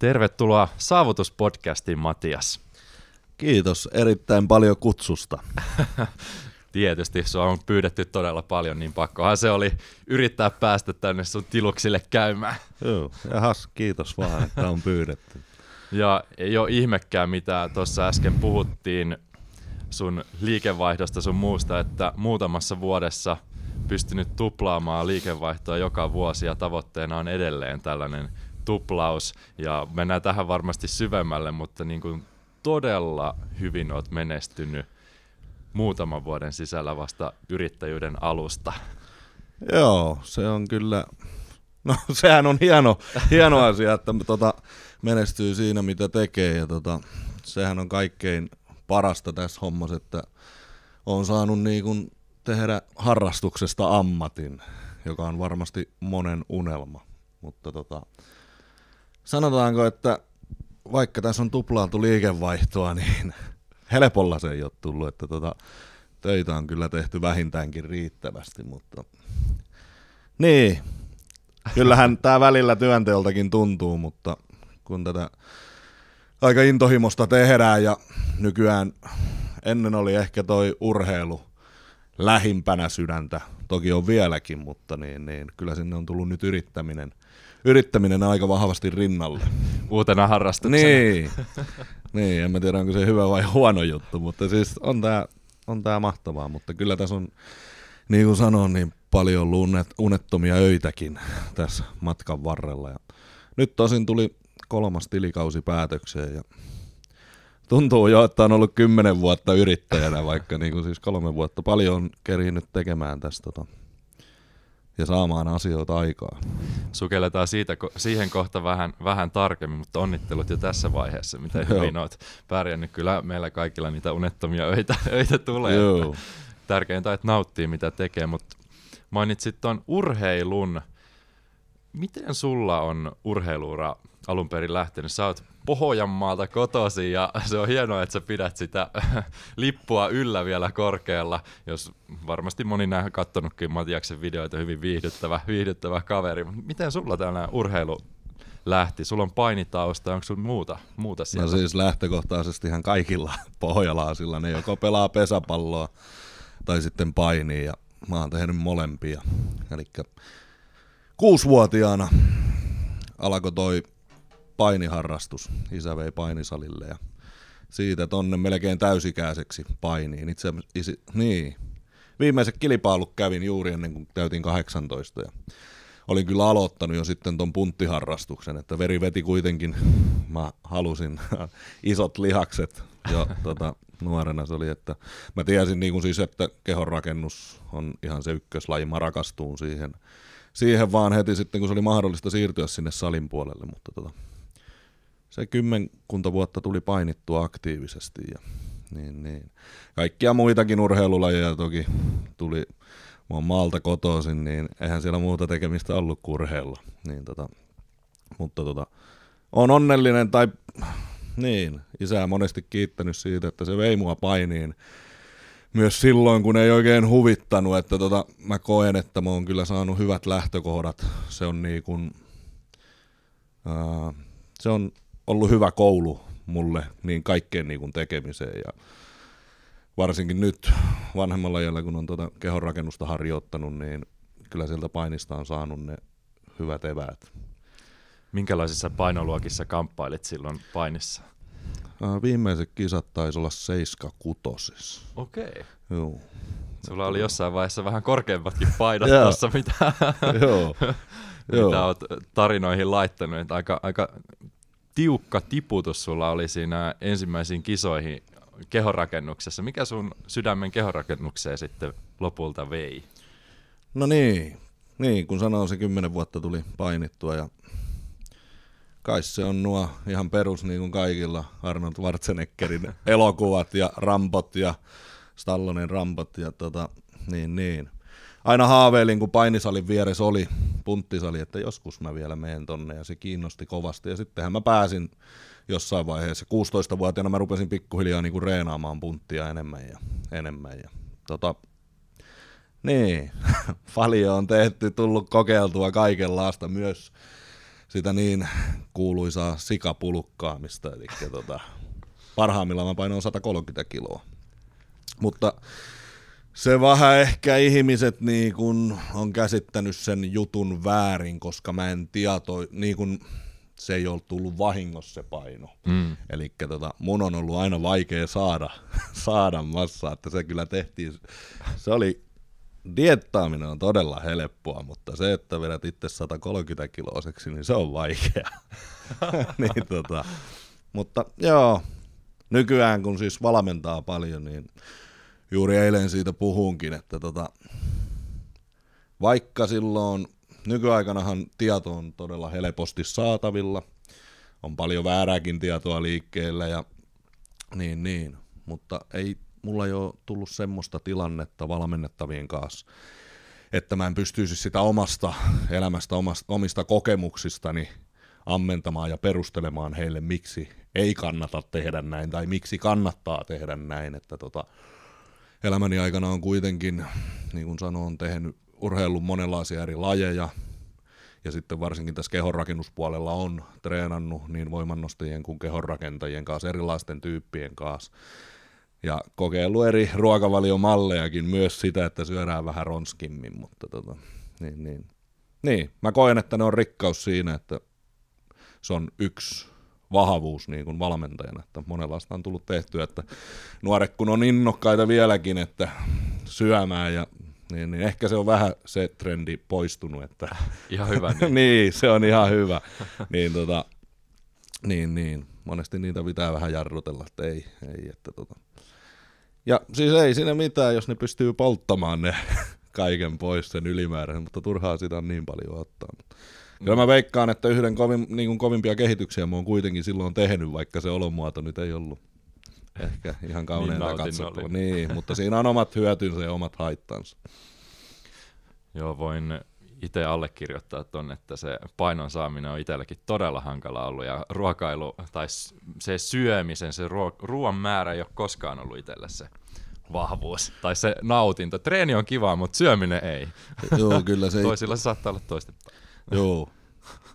Tervetuloa Saavutuspodcastiin, Matias. Kiitos erittäin paljon kutsusta. Tietysti, se on pyydetty todella paljon, niin pakkohan se oli yrittää päästä tänne sun tiluksille käymään. Joo, jahas, kiitos vaan, että on pyydetty. ja ei ole ihmekään, mitä tuossa äsken puhuttiin sun liikevaihdosta sun muusta, että muutamassa vuodessa pystynyt tuplaamaan liikevaihtoa joka vuosi ja tavoitteena on edelleen tällainen – tuplaus ja mennään tähän varmasti syvemmälle, mutta niin kuin todella hyvin olet menestynyt muutaman vuoden sisällä vasta yrittäjyyden alusta. Joo, se on kyllä, no sehän on hieno, hieno asia, että tuota, menestyy siinä mitä tekee ja tuota, sehän on kaikkein parasta tässä hommassa, että on saanut niin kuin tehdä harrastuksesta ammatin, joka on varmasti monen unelma, mutta tota, sanotaanko, että vaikka tässä on tuplaantu liikevaihtoa, niin helpolla se ei ole tullut, että tota, töitä on kyllä tehty vähintäänkin riittävästi, mutta niin, kyllähän tämä välillä työnteoltakin tuntuu, mutta kun tätä aika intohimosta tehdään ja nykyään ennen oli ehkä toi urheilu lähimpänä sydäntä, toki on vieläkin, mutta niin, niin kyllä sinne on tullut nyt yrittäminen yrittäminen aika vahvasti rinnalle. Uutena harrastuksena. Niin. niin, en mä tiedä onko se hyvä vai huono juttu, mutta siis on tää, on tää mahtavaa, mutta kyllä tässä on, niin kuin sanoin, niin paljon ollut unettomia öitäkin tässä matkan varrella. Ja nyt tosin tuli kolmas tilikausi päätökseen ja tuntuu jo, että on ollut kymmenen vuotta yrittäjänä, vaikka niin kuin siis kolme vuotta. Paljon on kerinyt tekemään tästä tota, ja saamaan asioita aikaa. Sukelletaan siitä, siihen kohta vähän, vähän tarkemmin, mutta onnittelut jo tässä vaiheessa, miten hyvin olet pärjännyt. Kyllä meillä kaikilla niitä unettomia öitä, öitä tulee. Joo. Tärkeintä, että nauttii mitä tekee, mutta mainitsit tuon urheilun. Miten sulla on urheiluura alun perin lähtenyt. Sä oot Pohjanmaalta kotosi ja se on hienoa, että sä pidät sitä lippua yllä vielä korkealla. Jos varmasti moni näin kattonutkin Matiaksen videoita, hyvin viihdyttävä, viihdyttävä kaveri. Miten sulla tällainen urheilu lähti? Sulla on painitausta, onko sulla muuta, muuta no siellä? No siis ihan kaikilla pohjalaisilla, ne joko pelaa pesäpalloa tai sitten painii ja mä oon tehnyt molempia. Eli kuusivuotiaana alkoi toi painiharrastus. Isä vei painisalille ja siitä tonne melkein täysikäiseksi painiin. Itse, isi, niin. Viimeiset kilpailut kävin juuri ennen kuin täytin 18 ja olin kyllä aloittanut jo sitten ton punttiharrastuksen, että veri veti kuitenkin, mä halusin isot lihakset jo tota, nuorena se oli, että mä tiesin niin kuin siis, että kehonrakennus on ihan se ykköslaji, mä rakastuun siihen, siihen vaan heti sitten, kun se oli mahdollista siirtyä sinne salin puolelle, mutta tota, se kymmenkunta vuotta tuli painittua aktiivisesti. Ja, niin, niin. Kaikkia muitakin urheilulajeja toki tuli. mun maalta kotoisin, niin eihän siellä muuta tekemistä ollut kuin urheilla. Niin, tota, mutta tota, on onnellinen tai niin, isää monesti kiittänyt siitä, että se vei mua painiin myös silloin, kun ei oikein huvittanut, että tota, mä koen, että mä oon kyllä saanut hyvät lähtökohdat. Se on niin kuin, ää, se on ollut hyvä koulu mulle niin kaikkeen niin kuin tekemiseen ja varsinkin nyt vanhemmalla ajalla, kun on tuota kehonrakennusta harjoittanut, niin kyllä sieltä painista on saanut ne hyvät eväät. Minkälaisissa painoluokissa kamppailit silloin painissa? Viimeiset kisat taisi olla 76. Okei. Okay. Joo. Sulla oli jossain vaiheessa vähän korkeammatkin paidat tuossa, mitä, mitä oot tarinoihin laittanut. aika, aika tiukka tiputus sulla oli siinä ensimmäisiin kisoihin kehorakennuksessa. Mikä sun sydämen kehorakennukseen sitten lopulta vei? No niin, niin kun sanoin se kymmenen vuotta tuli painittua ja kai se on nuo ihan perus niin kuin kaikilla Arnold Schwarzeneggerin elokuvat ja rampot ja Stallonen rampot ja tota, niin niin. Aina haaveilin, kun painisalin vieressä oli punttisali, että joskus mä vielä menen tonne ja se kiinnosti kovasti. Ja sittenhän mä pääsin jossain vaiheessa, 16-vuotiaana mä rupesin pikkuhiljaa niinku reenaamaan punttia enemmän ja enemmän. Ja, tota, niin, paljon on tehty, tullut kokeiltua kaikenlaista myös sitä niin kuuluisaa sikapulukkaamista. eli tota, parhaimmillaan mä painoin 130 kiloa. Mutta se vähän ehkä ihmiset niin kun on käsittänyt sen jutun väärin, koska mä en tieto, niin kun se ei ole tullut vahingossa se paino. Mm. Eli tota, mun on ollut aina vaikea saada, saada massaa, että se kyllä tehtiin. Se oli, diettaaminen on todella helppoa, mutta se, että vedät itse 130 kiloiseksi, niin se on vaikea. niin, tota. Mutta joo, nykyään kun siis valmentaa paljon, niin juuri eilen siitä puhunkin, että tota, vaikka silloin nykyaikanahan tieto on todella helposti saatavilla, on paljon väärääkin tietoa liikkeellä ja niin niin, mutta ei mulla ei ole tullut semmoista tilannetta valmennettavien kanssa, että mä en pystyisi sitä omasta elämästä, omasta, omista kokemuksistani ammentamaan ja perustelemaan heille, miksi ei kannata tehdä näin tai miksi kannattaa tehdä näin. Että tota, elämäni aikana on kuitenkin, niin kuin sanoin, tehnyt urheilun monenlaisia eri lajeja, ja sitten varsinkin tässä kehonrakennuspuolella on treenannut niin voimannostajien kuin kehonrakentajien kanssa, erilaisten tyyppien kanssa. Ja kokeillut eri ruokavaliomallejakin, myös sitä, että syödään vähän ronskimmin, mutta tota, niin, niin. Niin, mä koen, että ne on rikkaus siinä, että se on yksi vahvuus niin kuin valmentajana. Että monenlaista on tullut tehtyä, että nuoret kun on innokkaita vieläkin, että syömään ja niin, niin ehkä se on vähän se trendi poistunut. Että... Ihan hyvä. Niin. niin, se on ihan hyvä. niin, tota, niin, niin. Monesti niitä pitää vähän jarrutella, että ei, ei että tota. Ja siis ei siinä mitään, jos ne pystyy polttamaan ne kaiken pois sen ylimääräisen, mutta turhaa sitä on niin paljon ottaa. Kyllä mä veikkaan, että yhden kovin, niin kuin kovimpia kehityksiä mä oon kuitenkin silloin tehnyt, vaikka se olomuoto nyt ei ollut ehkä ihan kauneinta niin katsottava. Niin, mutta siinä on omat hyötynsä ja omat haittansa. Joo, voin itse allekirjoittaa ton, että se painon saaminen on itselläkin todella hankala ollut ja ruokailu tai se syömisen, se ruo- ruoan määrä ei ole koskaan ollut itsellä se vahvuus tai se nautinto. Treeni on kiva, mutta syöminen ei. Joo, kyllä se. Toisilla saattaa olla toistepäin. Joo.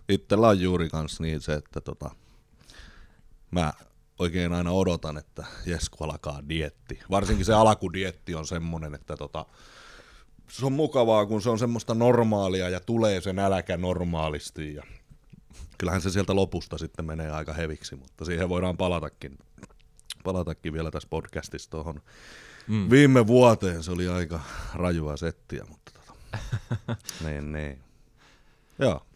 Itsellä on juuri kans niin se, että tota, mä oikein aina odotan, että jes kun alkaa dietti. Varsinkin se alkudietti on semmonen, että tota, se on mukavaa, kun se on semmoista normaalia ja tulee se nälkä normaalisti. Ja kyllähän se sieltä lopusta sitten menee aika heviksi, mutta siihen voidaan palatakin, palatakin vielä tässä podcastissa tuohon mm. viime vuoteen. Se oli aika rajua settiä, mutta tota, niin, niin. Joo.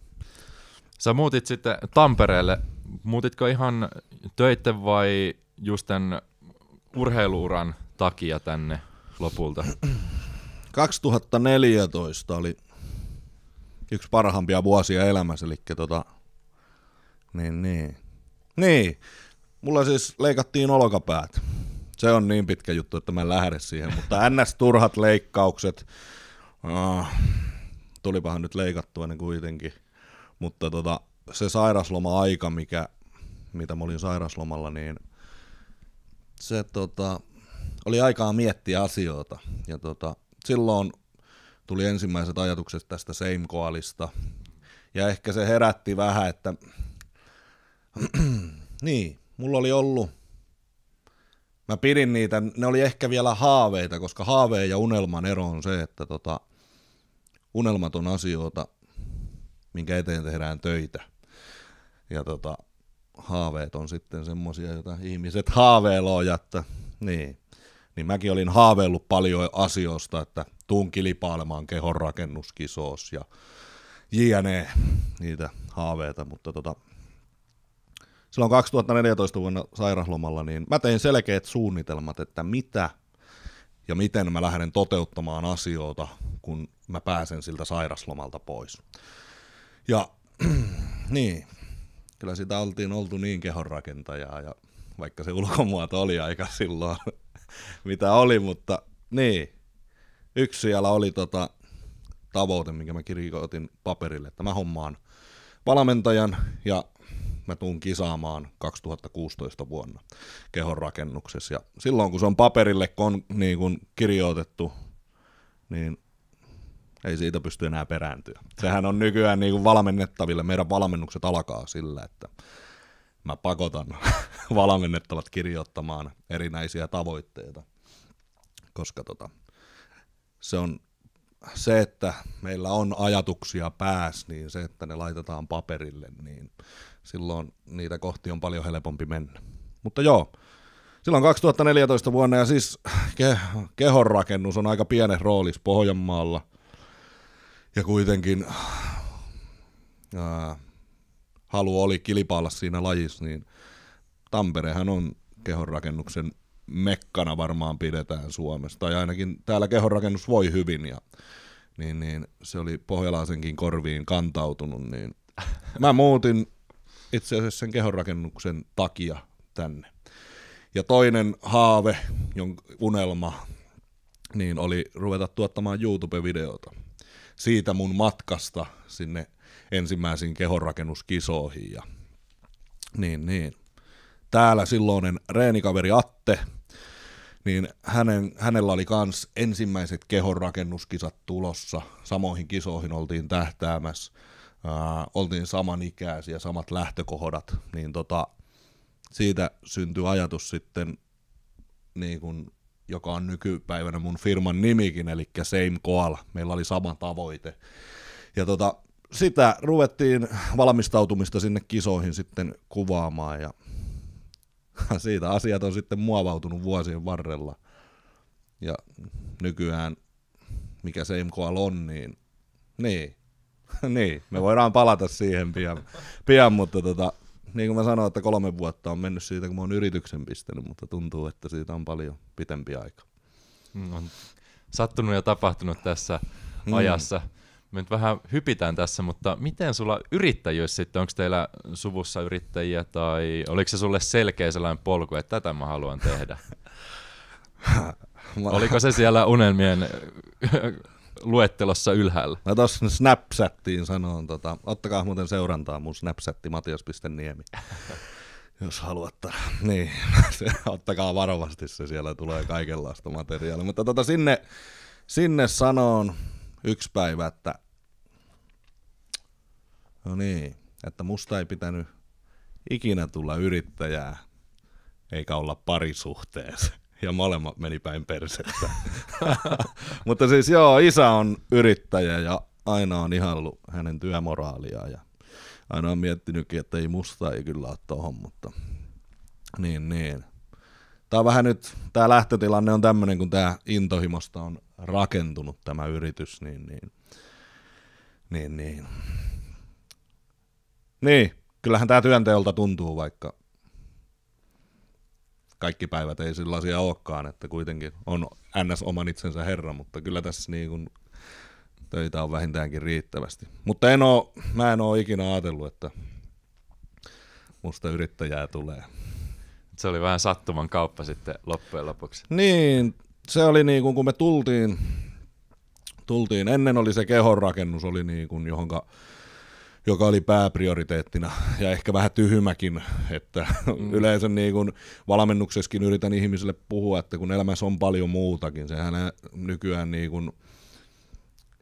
Sä muutit sitten Tampereelle. Muutitko ihan töitten vai just tämän urheiluuran takia tänne lopulta? 2014 oli yksi parhaimpia vuosia elämässä, eli tota, niin, niin. Niin, mulla siis leikattiin olkapäät. Se on niin pitkä juttu, että mä en lähde siihen, mutta ns. turhat leikkaukset. Ah, tulipahan nyt leikattua ne kuitenkin. Mutta tota, se sairasloma-aika, mikä, mitä mä olin sairaslomalla, niin se tota, oli aikaa miettiä asioita. Ja tota, silloin tuli ensimmäiset ajatukset tästä Seimkoalista. Ja ehkä se herätti vähän, että niin, mulla oli ollut, mä pidin niitä, ne oli ehkä vielä haaveita, koska haaveen ja unelman ero on se, että tota, unelmaton asioita, minkä eteen tehdään töitä. Ja tota, haaveet on sitten semmoisia, joita ihmiset haaveiloo, että niin. Niin mäkin olin haaveillut paljon asioista, että tuun kilpailemaan kehon rakennuskisoos ja jne. niitä haaveita, mutta tota, silloin 2014 vuonna sairaslomalla, niin mä tein selkeät suunnitelmat, että mitä ja miten mä lähden toteuttamaan asioita, kun mä pääsen siltä sairaslomalta pois. Ja niin, kyllä sitä oltiin oltu niin kehonrakentajaa ja vaikka se ulkomuoto oli aika silloin mitä oli, mutta niin, yksi siellä oli tota tavoite, minkä mä kirjoitin paperille, että mä hommaan valmentajan ja mä tuun kisaamaan 2016 vuonna kehonrakennuksessa. Ja silloin kun se on paperille kon, niin kun kirjoitettu, niin ei siitä pysty enää perääntyä. Sehän on nykyään niin kuin valmennettaville, meidän valmennukset alkaa sillä, että mä pakotan valmennettavat kirjoittamaan erinäisiä tavoitteita, koska tota, se on se, että meillä on ajatuksia pääs, niin se, että ne laitetaan paperille, niin silloin niitä kohti on paljon helpompi mennä. Mutta joo, silloin 2014 vuonna ja siis ke- kehonrakennus on aika pienen roolis Pohjanmaalla – ja kuitenkin ää, äh, halu oli kilpailla siinä lajissa, niin Tamperehän on kehonrakennuksen mekkana varmaan pidetään Suomessa, tai ainakin täällä kehonrakennus voi hyvin, ja niin, niin se oli pohjalaisenkin korviin kantautunut, niin mä muutin itse asiassa sen kehonrakennuksen takia tänne. Ja toinen haave, jonka unelma, niin oli ruveta tuottamaan YouTube-videota siitä mun matkasta sinne ensimmäisiin kehonrakennuskisoihin. Ja, niin, niin. Täällä silloinen reenikaveri Atte, niin hänen, hänellä oli kans ensimmäiset kehonrakennuskisat tulossa. Samoihin kisoihin oltiin tähtäämässä. Äh, oltiin samanikäisiä, samat lähtökohdat. Niin tota, siitä syntyi ajatus sitten niin kun joka on nykypäivänä mun firman nimikin, eli Same Koala. Meillä oli sama tavoite. Ja tota, sitä ruvettiin valmistautumista sinne kisoihin sitten kuvaamaan ja siitä asiat on sitten muovautunut vuosien varrella. Ja nykyään, mikä se MKL on, niin niin, niin, me voidaan palata siihen pian, pian mutta tota, niin kuin mä sanoin, että kolme vuotta on mennyt siitä, kun mä oon yrityksen pistänyt, mutta tuntuu, että siitä on paljon pitempi aika. Mm, on sattunut ja tapahtunut tässä mm. ajassa. Me nyt vähän hypitään tässä, mutta miten sulla yrittäjyys sitten, onko teillä suvussa yrittäjiä tai oliko se sulle selkeä sellainen polku, että tätä mä haluan tehdä? Oliko se siellä unelmien luettelossa ylhäällä. Mä no tuossa Snapchattiin sanoon, tota, ottakaa muuten seurantaa mun Snapchatti matias.niemi. Jos haluatte, niin ottakaa varovasti se, siellä tulee kaikenlaista materiaalia. Mutta tota, sinne, sinne sanoon yksi päivä, että no niin, että musta ei pitänyt ikinä tulla yrittäjää, eikä olla parisuhteessa ja molemmat meni päin persettä. Mutta siis joo, isä on yrittäjä ja aina on ihallut hänen työmoraaliaan ja aina on miettinytkin, että ei musta ei kyllä ole tohon, mutta niin niin. Tämä on vähän nyt, tämä lähtötilanne on tämmöinen, kun tämä intohimosta on rakentunut tämä yritys, niin niin. Niin, niin. Niin, kyllähän tämä työnteolta tuntuu, vaikka kaikki päivät ei sellaisia olekaan, että kuitenkin on ns. oman itsensä herra, mutta kyllä tässä niin kuin töitä on vähintäänkin riittävästi. Mutta en oo, mä en ole ikinä ajatellut, että musta yrittäjää tulee. Se oli vähän sattuman kauppa sitten loppujen lopuksi. Niin, se oli niin kuin kun me tultiin, tultiin, ennen oli se kehonrakennus, oli niin kuin, johonka joka oli pääprioriteettina ja ehkä vähän tyhmäkin, että mm. yleensä niin kuin valmennuksessakin yritän ihmisille puhua, että kun elämässä on paljon muutakin, sehän nykyään niin kuin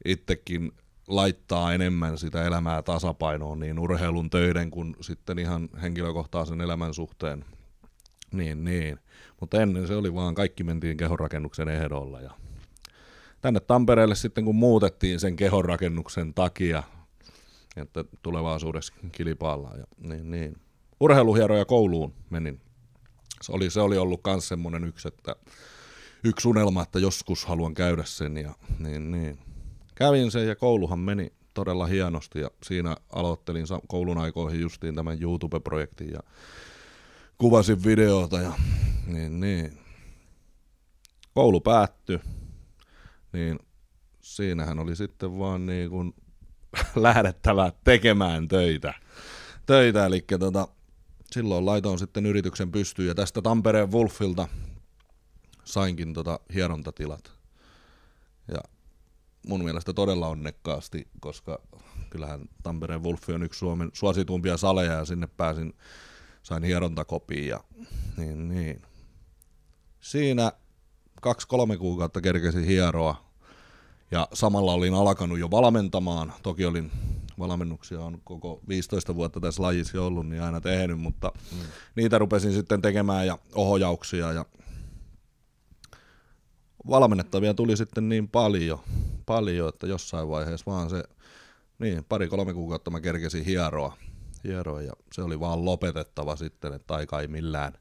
itsekin laittaa enemmän sitä elämää tasapainoon niin urheilun töiden kuin sitten ihan henkilökohtaisen elämän suhteen. Niin, niin. Mutta ennen se oli vaan, kaikki mentiin kehonrakennuksen ehdolla ja tänne Tampereelle sitten kun muutettiin sen kehonrakennuksen takia, niin, että tulevaisuudessa kilpaillaan. Ja, niin, niin. Urheiluhieroja kouluun menin. Se oli, se oli ollut myös semmoinen yksi, että yksi unelma, että joskus haluan käydä sen. Ja, niin, niin. Kävin sen ja kouluhan meni todella hienosti ja siinä aloittelin koulun aikoihin justiin tämän YouTube-projektin ja kuvasin videota ja niin, niin. Koulu päättyi, niin siinähän oli sitten vaan niin kuin lähdettävä tekemään töitä. töitä eli tota, silloin laitoin sitten yrityksen pystyyn ja tästä Tampereen Wolfilta sainkin tota hierontatilat. Ja mun mielestä todella onnekkaasti, koska kyllähän Tampereen Wolfi on yksi Suomen suosituimpia saleja ja sinne pääsin, sain hierontakopiin ja niin, niin. Siinä kaksi-kolme kuukautta kerkesin hieroa ja samalla olin alkanut jo valmentamaan. Toki olin valmennuksia on koko 15 vuotta tässä lajissa ollut, niin aina tehnyt, mutta mm. niitä rupesin sitten tekemään ja ohjauksia ja valmennettavia tuli sitten niin paljon, paljon että jossain vaiheessa vaan se, niin pari-kolme kuukautta mä kerkesin hieroa, hieroa ja se oli vaan lopetettava sitten, että aika ei millään,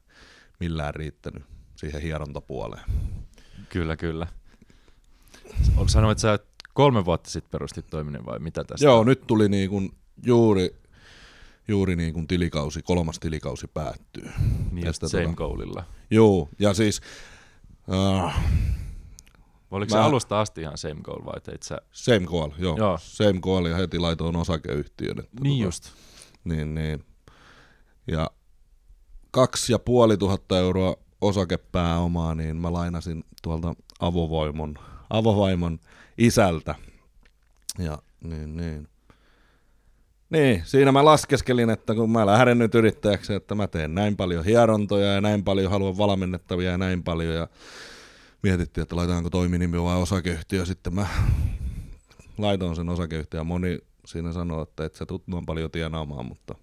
millään riittänyt siihen hierontapuoleen. Kyllä, kyllä. Onko sanonut, että sä kolme vuotta sitten perustit toiminnan vai mitä tästä? Joo, nyt tuli niin kuin juuri, juuri niin kuin tilikausi, kolmas tilikausi päättyy. Niin tästä same tota... goalilla. Joo, ja siis... Uh, Oliko mä... se alusta asti ihan same goal vai teit sä? Same goal, joo. joo. Same goal ja heti laitoin osakeyhtiön. Että niin tota, just. Niin, niin. Ja kaksi ja puoli tuhatta euroa osakepääomaa, niin mä lainasin tuolta avovoimon avovaimon isältä. Ja niin, niin. Niin, siinä mä laskeskelin, että kun mä lähden nyt yrittäjäksi, että mä teen näin paljon hierontoja ja näin paljon haluan valmennettavia ja näin paljon. Ja mietittiin, että laitetaanko toiminimi vai osakeyhtiö. Sitten mä laitoin sen osakeyhtiön. Moni siinä sanoo, että et sä tut paljon tienaamaan, mutta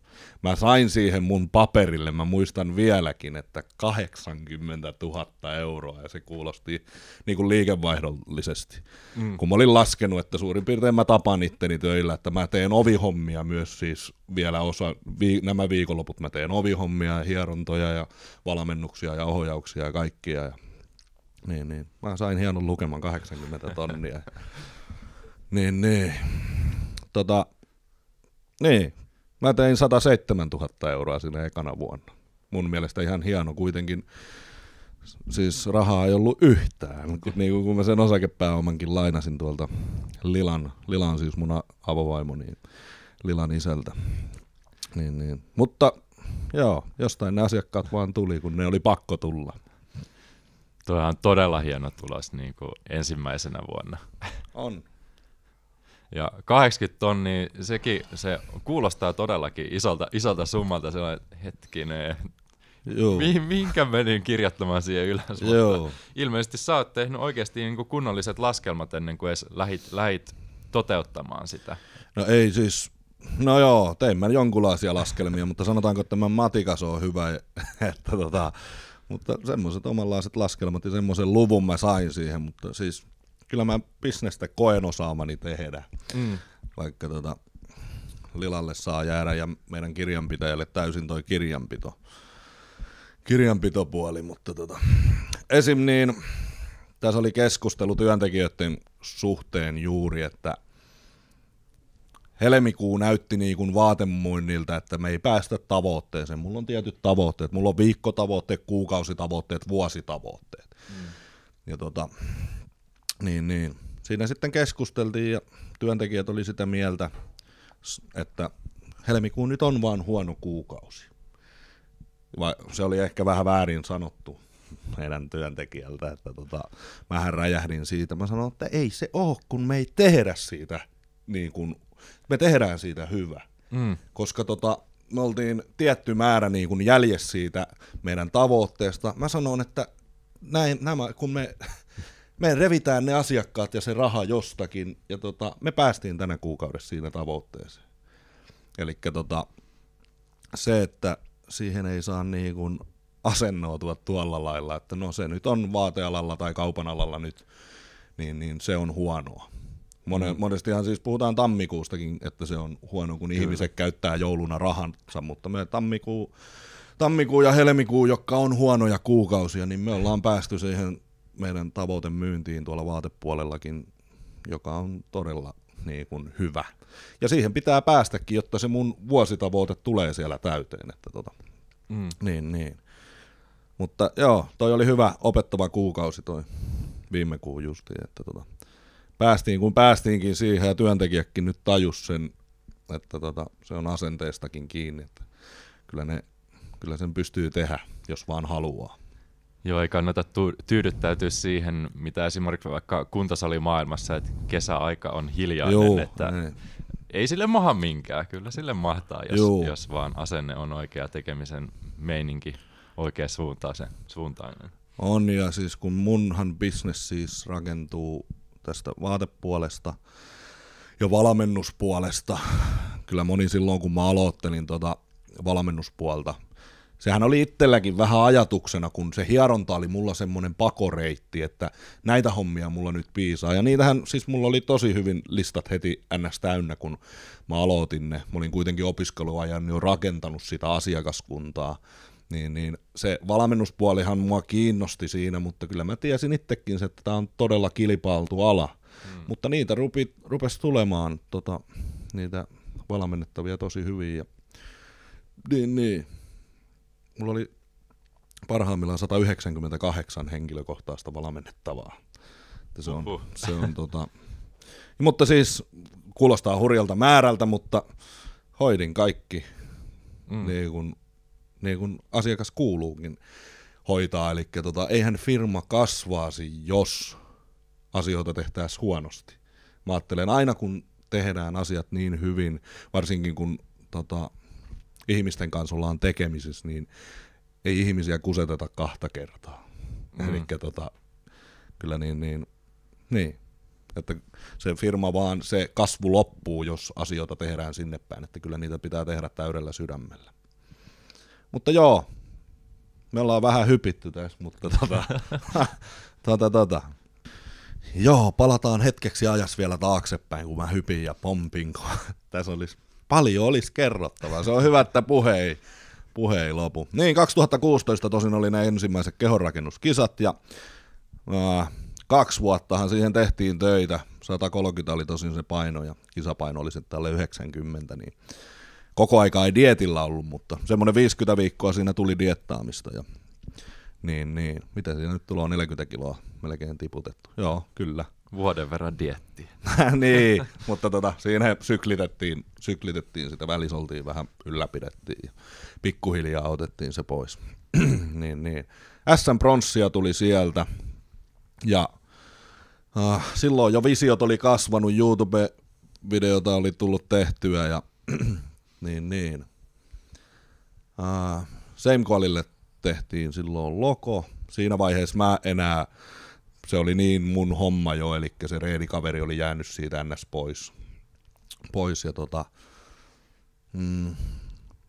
Mä sain siihen mun paperille, mä muistan vieläkin, että 80 000 euroa ja se kuulosti niin kuin liikevaihdollisesti. Mm. Kun mä olin laskenut, että suurin piirtein mä tapan itteni töillä, että mä teen ovihommia myös siis vielä osa, vi, nämä viikonloput mä teen ovihommia ja hierontoja ja valmennuksia ja ohjauksia ja kaikkia. Ja, niin, niin. Mä sain hienon lukeman 80 tonnia. niin, niin. Tota, niin, Mä tein 107 000 euroa sinne ekana vuonna. Mun mielestä ihan hieno kuitenkin. Siis rahaa ei ollut yhtään, kun, niin kun mä sen osakepääomankin lainasin tuolta Lilan, Lilan siis mun avovaimo, niin Lilan isältä. Niin, niin. Mutta joo, jostain ne asiakkaat vaan tuli, kun ne oli pakko tulla. Tuo on todella hieno tulos niin kuin ensimmäisenä vuonna. On, ja 80 tonni, sekin se kuulostaa todellakin isolta, isolta summalta, sellainen hetkinen, Joo. Mi- minkä menin kirjoittamaan siihen ylös. Joo. Mutta ilmeisesti sä oot tehnyt oikeasti kuin niinku kunnolliset laskelmat ennen kuin edes lähit, lähit toteuttamaan sitä. No ei siis, no joo, tein mä jonkunlaisia laskelmia, mutta sanotaanko, että tämä matikas on hyvä, että tota, mutta semmoiset omanlaiset laskelmat ja semmoisen luvun mä sain siihen, mutta siis kyllä mä bisnestä koen osaamani tehdä, mm. vaikka tota, Lilalle saa jäädä ja meidän kirjanpitäjälle täysin toi kirjanpito, kirjanpitopuoli, mutta tota, esim. niin tässä oli keskustelu työntekijöiden suhteen juuri, että helmikuu näytti niin kuin vaatemuinnilta, että me ei päästä tavoitteeseen. Mulla on tietyt tavoitteet. Mulla on viikkotavoitteet, kuukausitavoitteet, vuositavoitteet. Mm. Ja tota, niin, niin. Siinä sitten keskusteltiin ja työntekijät oli sitä mieltä, että helmikuun nyt on vaan huono kuukausi. Vai se oli ehkä vähän väärin sanottu meidän työntekijältä, että tota, mähän räjähdin siitä. Mä sanoin, että ei se ole, kun me ei tehdä siitä, niin kun, me tehdään siitä hyvä. Mm. Koska tota, me oltiin tietty määrä niin kun jäljessä siitä meidän tavoitteesta. Mä sanoin, että näin, nämä, kun me me revitään ne asiakkaat ja se raha jostakin, ja tota, me päästiin tänä kuukaudessa siinä tavoitteeseen. Eli tota, se, että siihen ei saa niin kuin asennoutua tuolla lailla, että no se nyt on vaatealalla tai kaupan alalla nyt, niin, niin se on huonoa. Mone, mm. Monestihan siis puhutaan tammikuustakin, että se on huono, kun Kyllä. ihmiset käyttää jouluna rahansa, mutta me tammikuu, tammikuu ja helmikuu, jotka on huonoja kuukausia, niin me ollaan päästy siihen meidän myyntiin tuolla vaatepuolellakin, joka on todella niin kuin hyvä. Ja siihen pitää päästäkin, jotta se mun vuositavoite tulee siellä täyteen. Että tota. mm. niin, niin. Mutta joo, toi oli hyvä opettava kuukausi toi viime kuun justi. että tota, päästiin kun päästiinkin siihen ja työntekijäkin nyt tajus sen, että tota, se on asenteestakin kiinni, että kyllä, ne, kyllä sen pystyy tehdä, jos vaan haluaa. Joo, ei kannata tu- tyydyttäytyä siihen, mitä esimerkiksi vaikka maailmassa, että kesäaika on hiljainen, Joo, että niin. ei sille maha minkään, kyllä sille mahtaa, jos, Joo. jos vaan asenne on oikea tekemisen meininki oikea suuntaisen, suuntainen. On ja siis kun munhan business siis rakentuu tästä vaatepuolesta ja valmennuspuolesta, kyllä moni silloin kun mä aloittelin tuota valmennuspuolta – Sehän oli itselläkin vähän ajatuksena, kun se hieronta oli mulla semmoinen pakoreitti, että näitä hommia mulla nyt piisaa. Ja niitähän siis mulla oli tosi hyvin listat heti ns. täynnä, kun mä aloitin ne. Mä olin kuitenkin opiskeluajan jo rakentanut sitä asiakaskuntaa. Niin, niin se valmennuspuolihan mua kiinnosti siinä, mutta kyllä mä tiesin itsekin, että tämä on todella kilpailtu ala. Mm. Mutta niitä rupi, rupesi tulemaan, tota, niitä valmennettavia tosi hyviä. Niin, niin Mulla oli parhaimmillaan 198 henkilökohtaista valmennettavaa. Että se on, Uhuh. se on tota... Mutta siis kuulostaa hurjalta määrältä, mutta hoidin kaikki mm. niin, kun, niin kun asiakas kuuluukin hoitaa. Eli tota, eihän firma kasvaasi, jos asioita tehtäisiin huonosti. Mä ajattelen aina, kun tehdään asiat niin hyvin, varsinkin kun tota, ihmisten kanssa ollaan tekemisissä, niin ei ihmisiä kuseteta kahta kertaa. Mm. Eli tota, kyllä niin, niin, niin, että se firma vaan, se kasvu loppuu, jos asioita tehdään sinne päin, että kyllä niitä pitää tehdä täydellä sydämellä. Mutta joo, me ollaan vähän hypitty tässä, mutta tota, tota, tota. Joo, palataan hetkeksi ajas vielä taaksepäin, kun mä hypin ja pompin, kun tässä olisi Paljon olisi kerrottavaa. Se on hyvä, että puhe ei, puhe ei lopu. Niin, 2016 tosin oli ne ensimmäiset kehonrakennuskisat ja äh, kaksi vuottahan siihen tehtiin töitä. 130 oli tosin se paino ja kisapaino oli sitten alle 90, niin koko aika ei dietillä ollut, mutta semmoinen 50 viikkoa siinä tuli diettaamista ja niin, niin. Mitä siinä nyt tuloa 40 kiloa melkein tiputettu. Joo, kyllä. Vuoden verran dietti. Äh, niin, mutta tota, siinä syklitettiin, syklitettiin sitä, välissä oltiin vähän ylläpidettiin ja pikkuhiljaa otettiin se pois. niin, niin. SM Pronssia tuli sieltä ja äh, silloin jo visiot oli kasvanut, YouTube-videota oli tullut tehtyä ja niin, niin. Äh, tehtiin silloin loko. Siinä vaiheessa mä enää se oli niin mun homma jo, eli se kaveri oli jäänyt siitä ns. pois. pois ja tota, mm,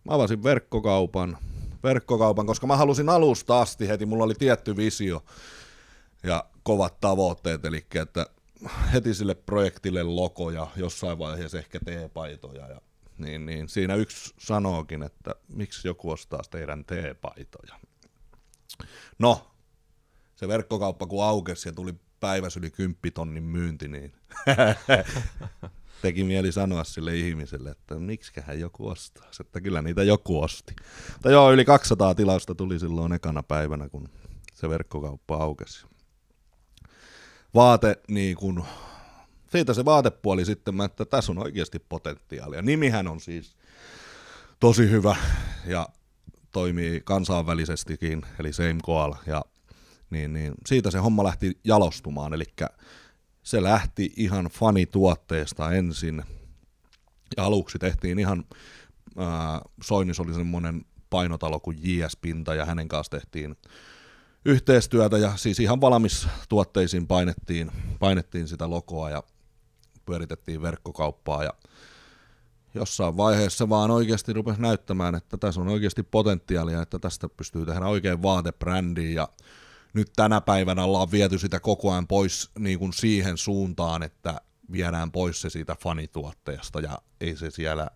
mä avasin verkkokaupan, verkkokaupan, koska mä halusin alusta asti heti, mulla oli tietty visio ja kovat tavoitteet, eli että heti sille projektille lokoja, jossain vaiheessa ehkä teepaitoja ja niin, niin siinä yksi sanookin, että miksi joku ostaa teidän teepaitoja. No, se verkkokauppa kun aukesi ja tuli päivässä yli 10 tonnin myynti, niin teki mieli sanoa sille ihmiselle, että miksiköhän joku ostaa, että kyllä niitä joku osti. Mutta joo, yli 200 tilausta tuli silloin ekana päivänä, kun se verkkokauppa aukesi. Vaate, niin kun, siitä se vaatepuoli sitten, mä, että tässä on oikeasti potentiaalia. Nimihän on siis tosi hyvä ja toimii kansainvälisestikin, eli Same Koala, ja niin, niin siitä se homma lähti jalostumaan, eli se lähti ihan fanituotteesta ensin, ja aluksi tehtiin ihan, äh, Soinis oli semmoinen painotalo kuin J.S. Pinta, ja hänen kanssa tehtiin yhteistyötä, ja siis ihan valmis tuotteisiin painettiin, painettiin sitä lokoa, ja pyöritettiin verkkokauppaa, ja jossain vaiheessa vaan oikeasti rupesi näyttämään, että tässä on oikeasti potentiaalia, että tästä pystyy tehdä oikein vaatebrändiin, ja nyt tänä päivänä ollaan viety sitä koko ajan pois niin kuin siihen suuntaan, että viedään pois se siitä fanituotteesta ja ei se siellä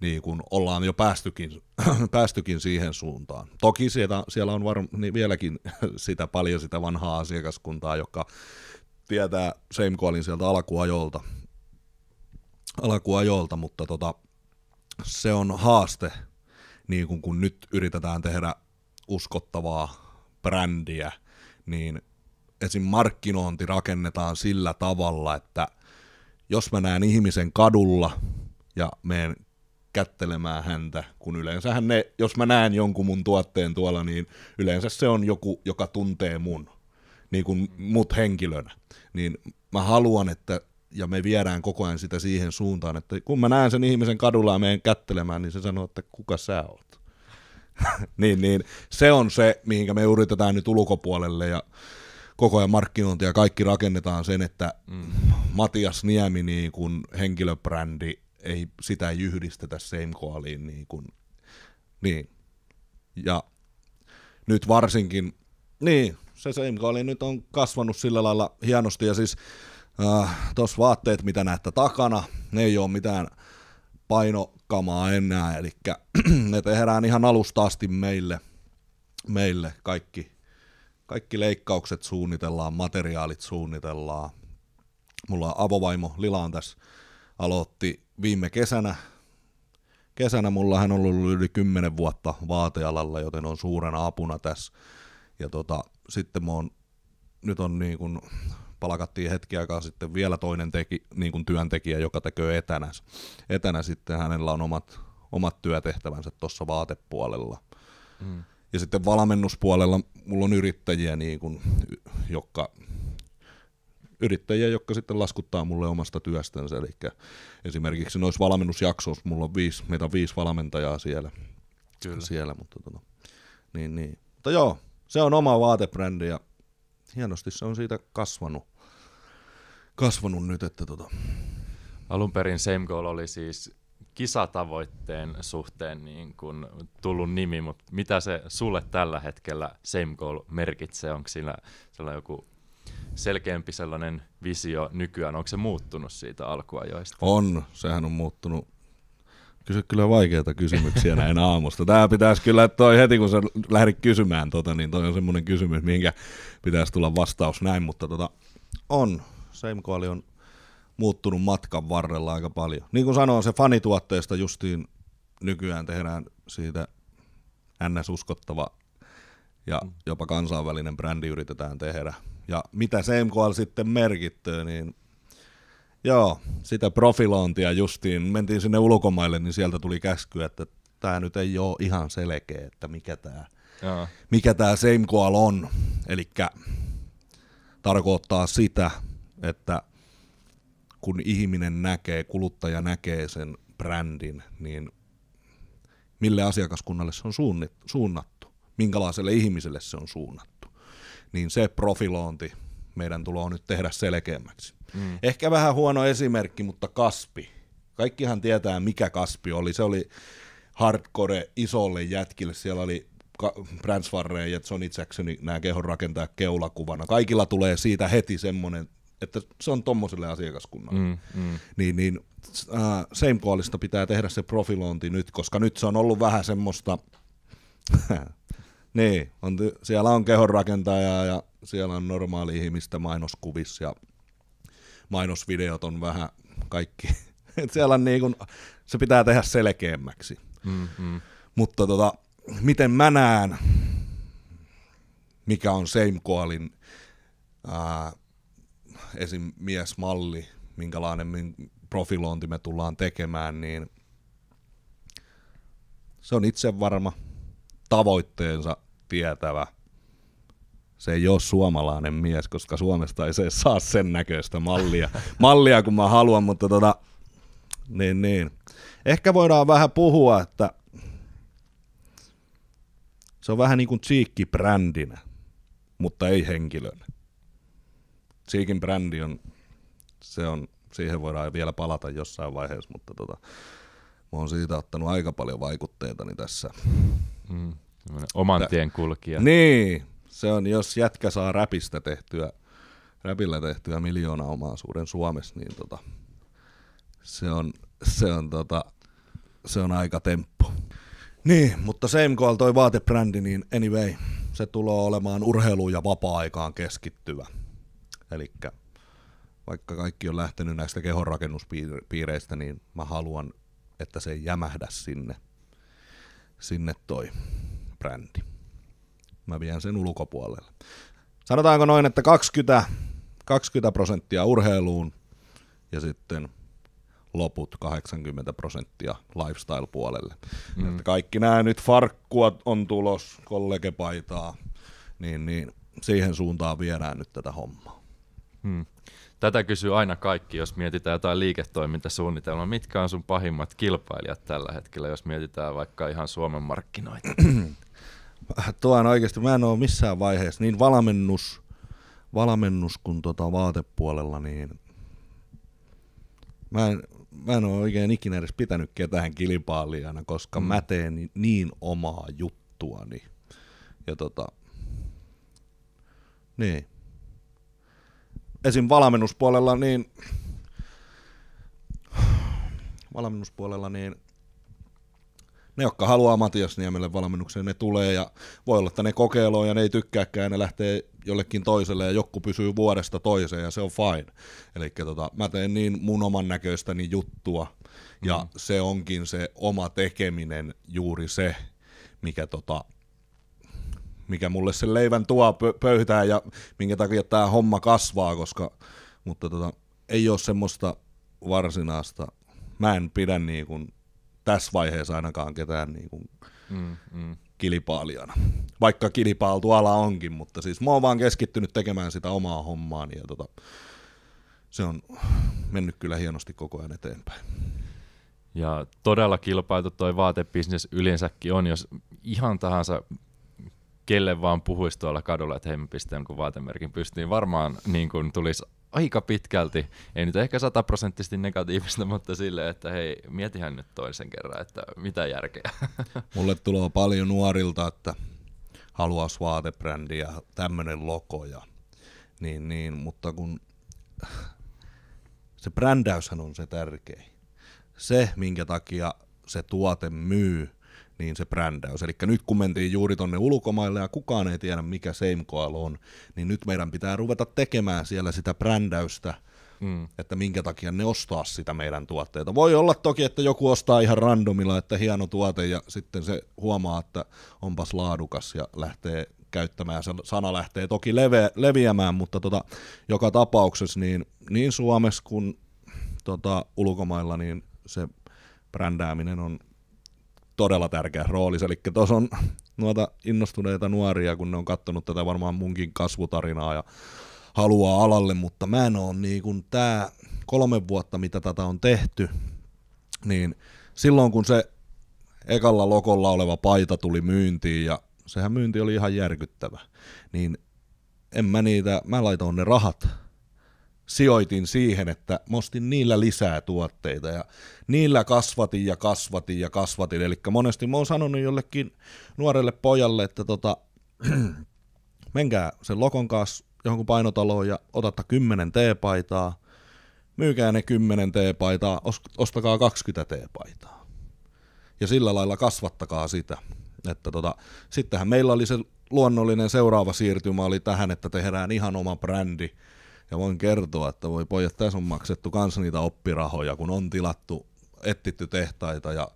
niin kuin ollaan jo päästykin, päästykin siihen suuntaan. Toki siellä, siellä on varm, niin vieläkin sitä paljon sitä vanhaa asiakaskuntaa, joka tietää Seimkoalin sieltä alkuajolta, alkuajolta mutta tota, se on haaste, niin kuin kun nyt yritetään tehdä uskottavaa brändiä – niin esim. markkinointi rakennetaan sillä tavalla, että jos mä näen ihmisen kadulla ja meen kättelemään häntä, kun yleensähän ne, jos mä näen jonkun mun tuotteen tuolla, niin yleensä se on joku, joka tuntee mun, niin kuin mut henkilönä. Niin mä haluan, että, ja me viedään koko ajan sitä siihen suuntaan, että kun mä näen sen ihmisen kadulla ja meen kättelemään, niin se sanoo, että kuka sä oot. niin, niin se on se, mihinkä me yritetään nyt ulkopuolelle ja koko ajan markkinointi ja kaikki rakennetaan sen, että mm. Matias Niemi niin kun henkilöbrändi, ei, sitä ei yhdistetä Seimkoaliin. Niin, kun niin. Ja nyt varsinkin, niin, se Seimkoali nyt on kasvanut sillä lailla hienosti ja siis äh, tuossa vaatteet, mitä näette takana, ne ei ole mitään – painokamaa enää, eli ne tehdään ihan alusta asti meille, meille kaikki, kaikki leikkaukset suunnitellaan, materiaalit suunnitellaan. Mulla avovaimo Lilaan tässä aloitti viime kesänä. Kesänä mulla hän on ollut yli 10 vuotta vaatealalla, joten on suurena apuna tässä. Ja tota, sitten mä oon, nyt on niin kuin palkattiin hetki aikaa sitten vielä toinen teki, niin kuin työntekijä, joka tekee etänä. Etänä sitten hänellä on omat, omat työtehtävänsä tuossa vaatepuolella. Mm. Ja sitten valmennuspuolella mulla on yrittäjiä, niin kuin, jotka yrittäjiä, jotka sitten laskuttaa mulle omasta työstänsä. Eli esimerkiksi noissa valmennusjaksoissa mulla on viisi, meitä on viisi valmentajaa siellä. Kyllä. siellä mutta, tota, niin, niin. mutta joo, se on oma vaatebrändi ja hienosti se on siitä kasvanut, kasvanut nyt. Että tota. Alun perin Same Goal oli siis kisatavoitteen suhteen niin kun tullut nimi, mutta mitä se sulle tällä hetkellä Same Goal merkitsee? Onko siinä sellainen joku selkeämpi sellainen visio nykyään? Onko se muuttunut siitä alkuajoista? On, sehän on muuttunut kysyt kyllä vaikeita kysymyksiä näin aamusta. Tämä pitäisi kyllä, toi heti kun sä lähdet kysymään, tota, niin toi on semmoinen kysymys, mihinkä pitäisi tulla vastaus näin, mutta tota, on. quali on muuttunut matkan varrella aika paljon. Niin kuin sanoin, se fanituotteesta justiin nykyään tehdään siitä NS-uskottava ja mm. jopa kansainvälinen brändi yritetään tehdä. Ja mitä CMKL sitten merkittyy, niin Joo, sitä profilointia justiin. Mentiin sinne ulkomaille, niin sieltä tuli käsky, että tämä nyt ei ole ihan selkeä, että mikä tämä mikä tää Seimkoal on. Eli tarkoittaa sitä, että kun ihminen näkee, kuluttaja näkee sen brändin, niin mille asiakaskunnalle se on suunnit, suunnattu, minkälaiselle ihmiselle se on suunnattu, niin se profilointi meidän tulee nyt tehdä selkeämmäksi. Mm. Ehkä vähän huono esimerkki, mutta Kaspi. Kaikkihan tietää, mikä Kaspi oli. Se oli hardcore isolle jätkille. Siellä oli Bransvarre ja Johnny Jackson, niin nämä kehon rakentaa keulakuvana. Kaikilla tulee siitä heti semmoinen, että se on tommoselle asiakaskunnalle. Mm, mm. Niin, niin äh, same pitää tehdä se profilointi nyt, koska nyt se on ollut vähän semmoista, niin, on, siellä on kehonrakentajaa ja siellä on normaali ihmistä mainoskuvissa ja mainosvideot on vähän kaikki. Et siellä on niin kun, se pitää tehdä selkeämmäksi. Mm-hmm. Mutta tota, miten mä näen, mikä on Seimkoalin esim. miesmalli, minkälainen profilointi me tullaan tekemään, niin se on itse varma, tavoitteensa tietävä – se ei ole suomalainen mies, koska Suomesta ei se saa sen näköistä mallia, mallia kun mä haluan, mutta tota, niin, niin. Ehkä voidaan vähän puhua, että se on vähän niin kuin Tsiikki brändinä, mutta ei henkilönä. Tsiikin brändi on, se on, siihen voidaan vielä palata jossain vaiheessa, mutta tota, mä oon siitä ottanut aika paljon vaikutteita tässä. Mm, oman tien kulkija. Niin, se on, jos jätkä saa räpistä tehtyä, räpillä tehtyä miljoona omaisuuden Suomessa, niin tota, se on, se on, tota, se on aika temppu. Niin, mutta call, toi vaatebrändi, niin anyway, se tulee olemaan urheilu- ja vapaa-aikaan keskittyvä. Eli vaikka kaikki on lähtenyt näistä kehonrakennuspiireistä, niin mä haluan, että se ei jämähdä sinne, sinne toi brändi mä vien sen ulkopuolelle. Sanotaanko noin, että 20, 20 prosenttia urheiluun ja sitten loput 80 prosenttia lifestyle-puolelle. Mm. Että kaikki nämä nyt farkkua on tulos, kollegepaitaa, niin, niin siihen suuntaan viedään nyt tätä hommaa. Hmm. Tätä kysyy aina kaikki, jos mietitään jotain liiketoimintasuunnitelmaa. Mitkä on sun pahimmat kilpailijat tällä hetkellä, jos mietitään vaikka ihan Suomen markkinoita? on oikeasti, mä en ole missään vaiheessa niin valmennus, valmennus kuin tota vaatepuolella, niin mä en, mä en ole oikein ikinä edes pitänyt ketään kilpailijana, koska mm. mä teen niin omaa juttuani. Ja tota, niin. Esim. valmennuspuolella, niin valmennuspuolella, niin ne, jotka haluaa Matias Niemelle valmennukseen, ne tulee ja voi olla, että ne kokeiloo ja ne ei tykkääkään, ne lähtee jollekin toiselle ja joku pysyy vuodesta toiseen ja se on fine. Eli tota, mä teen niin mun oman näköistäni juttua mm ja se onkin se oma tekeminen juuri se, mikä tota, mikä mulle sen leivän tuo pöytään ja minkä takia tämä homma kasvaa, koska mutta tota, ei ole semmoista varsinaista, mä en pidä niin kuin tässä vaiheessa ainakaan ketään niin kuin mm, mm. kilpailijana. Vaikka kilpailtu ala onkin, mutta siis mä oon vaan keskittynyt tekemään sitä omaa hommaani niin ja tota, se on mennyt kyllä hienosti koko ajan eteenpäin. Ja todella kilpailtu toi vaatebisnes yleensäkin on, jos ihan tahansa kelle vaan puhuisi tuolla kadulla, että hei mä pistän jonkun vaatemerkin pystyyn, varmaan niin kun tulisi aika pitkälti, ei nyt ehkä sataprosenttisesti negatiivista, mutta sille, että hei, mietihän nyt toisen kerran, että mitä järkeä. Mulle tulee paljon nuorilta, että haluaisi vaatebrändiä, tämmöinen logo ja niin, niin, mutta kun se brändäyshän on se tärkein. Se, minkä takia se tuote myy, niin se brändäys. Eli nyt kun mentiin juuri tonne ulkomaille ja kukaan ei tiedä mikä Seimkoal on, niin nyt meidän pitää ruveta tekemään siellä sitä brändäystä, mm. että minkä takia ne ostaa sitä meidän tuotteita. Voi olla toki, että joku ostaa ihan randomilla, että hieno tuote ja sitten se huomaa, että onpas laadukas ja lähtee käyttämään. Se sana lähtee toki leve, leviämään, mutta tota, joka tapauksessa niin, niin Suomessa kuin tota, ulkomailla niin se brändääminen on todella tärkeä rooli, Eli tuossa on noita innostuneita nuoria, kun ne on katsonut tätä varmaan munkin kasvutarinaa ja haluaa alalle, mutta mä en ole niin kuin tämä kolme vuotta, mitä tätä on tehty, niin silloin kun se ekalla lokolla oleva paita tuli myyntiin ja sehän myynti oli ihan järkyttävä, niin en mä niitä, mä laitoin ne rahat sijoitin siihen, että mostin niillä lisää tuotteita ja niillä kasvatin ja kasvatin ja kasvatin. Eli monesti mä oon sanonut jollekin nuorelle pojalle, että tota, menkää sen lokon kanssa johonkin painotaloon ja otatta 10 teepaitaa, myykää ne 10 T-paitaa, ostakaa 20 teepaitaa. Ja sillä lailla kasvattakaa sitä. Että tota, sittenhän meillä oli se luonnollinen seuraava siirtymä oli tähän, että tehdään ihan oma brändi, ja voin kertoa, että voi pojat, tässä on maksettu kans niitä oppirahoja, kun on tilattu, etsitty tehtaita ja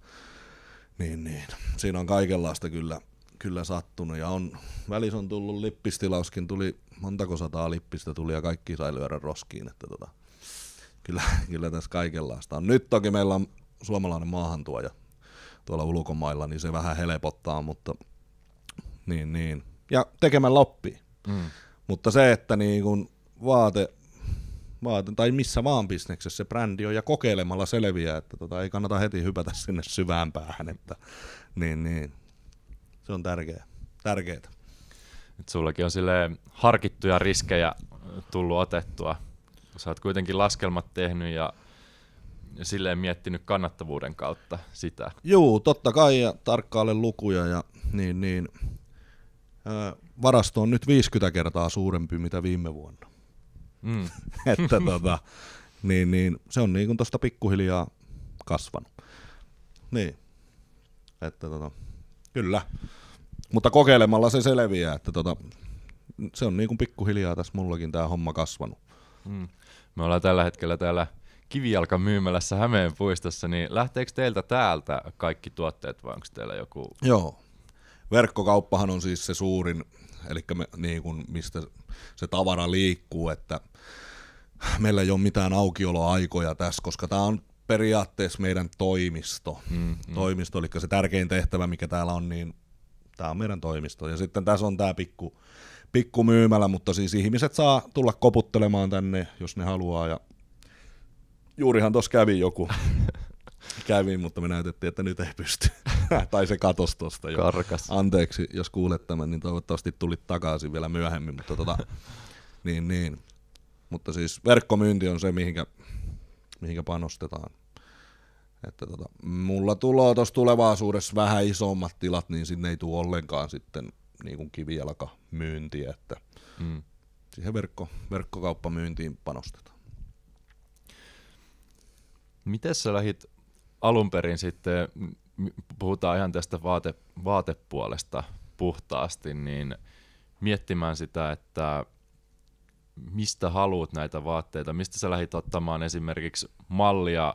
niin, niin. Siinä on kaikenlaista kyllä, kyllä sattunut ja on, välissä on tullut lippistilauskin, tuli montako sataa lippistä tuli ja kaikki sai lyödä roskiin, että tota, kyllä, kyllä tässä kaikenlaista on. Nyt toki meillä on suomalainen maahantuoja tuolla ulkomailla, niin se vähän helpottaa, mutta niin, niin. Ja tekemällä oppii. Mm. Mutta se, että niin kun vaate, vaate, tai missä vaan bisneksessä se brändi on ja kokeilemalla selviää, että tota, ei kannata heti hypätä sinne syvään päähän, että niin, niin. se on tärkeää. Tärkeää. Nyt sullakin on sille harkittuja riskejä tullut otettua. Sä oot kuitenkin laskelmat tehnyt ja silleen miettinyt kannattavuuden kautta sitä. Joo, totta kai ja tarkkaalle lukuja ja niin, niin. varasto on nyt 50 kertaa suurempi mitä viime vuonna. Mm. että tota, niin, niin, se on niin kuin tuosta pikkuhiljaa kasvanut. Niin. Että tota, kyllä. Mutta kokeilemalla se selviää, että tota, se on niin kuin pikkuhiljaa tässä mullakin tämä homma kasvanut. Mm. Me ollaan tällä hetkellä täällä Kivijalka myymälässä Hämeen puistossa, niin lähteekö teiltä täältä kaikki tuotteet vai onko teillä joku? Joo. Verkkokauppahan on siis se suurin eli niin kuin mistä se tavara liikkuu, että meillä ei ole mitään aukioloaikoja tässä, koska tämä on periaatteessa meidän toimisto. Mm, mm. Toimisto, eli se tärkein tehtävä, mikä täällä on, niin tämä on meidän toimisto. Ja sitten tässä on tämä pikku, pikku myymälä, mutta siis ihmiset saa tulla koputtelemaan tänne, jos ne haluaa. Ja juurihan tuossa kävi joku. kävi, mutta me näytettiin, että nyt ei pysty. tai se katosi tuosta jo. Karkas. Anteeksi, jos kuulet tämän, niin toivottavasti tulit takaisin vielä myöhemmin, mutta tota, niin, niin. Mutta siis verkkomyynti on se, mihinkä, mihinkä panostetaan. Että tota, mulla tulee tuossa tulevaisuudessa vähän isommat tilat, niin sinne ei tule ollenkaan sitten niin kuin kivijalkamyyntiä, että mm. siihen verkko, verkkokauppamyyntiin panostetaan. Miten sä lähit alun perin sitten puhutaan ihan tästä vaate, vaatepuolesta puhtaasti, niin miettimään sitä, että mistä haluat näitä vaatteita, mistä sä lähdit ottamaan esimerkiksi mallia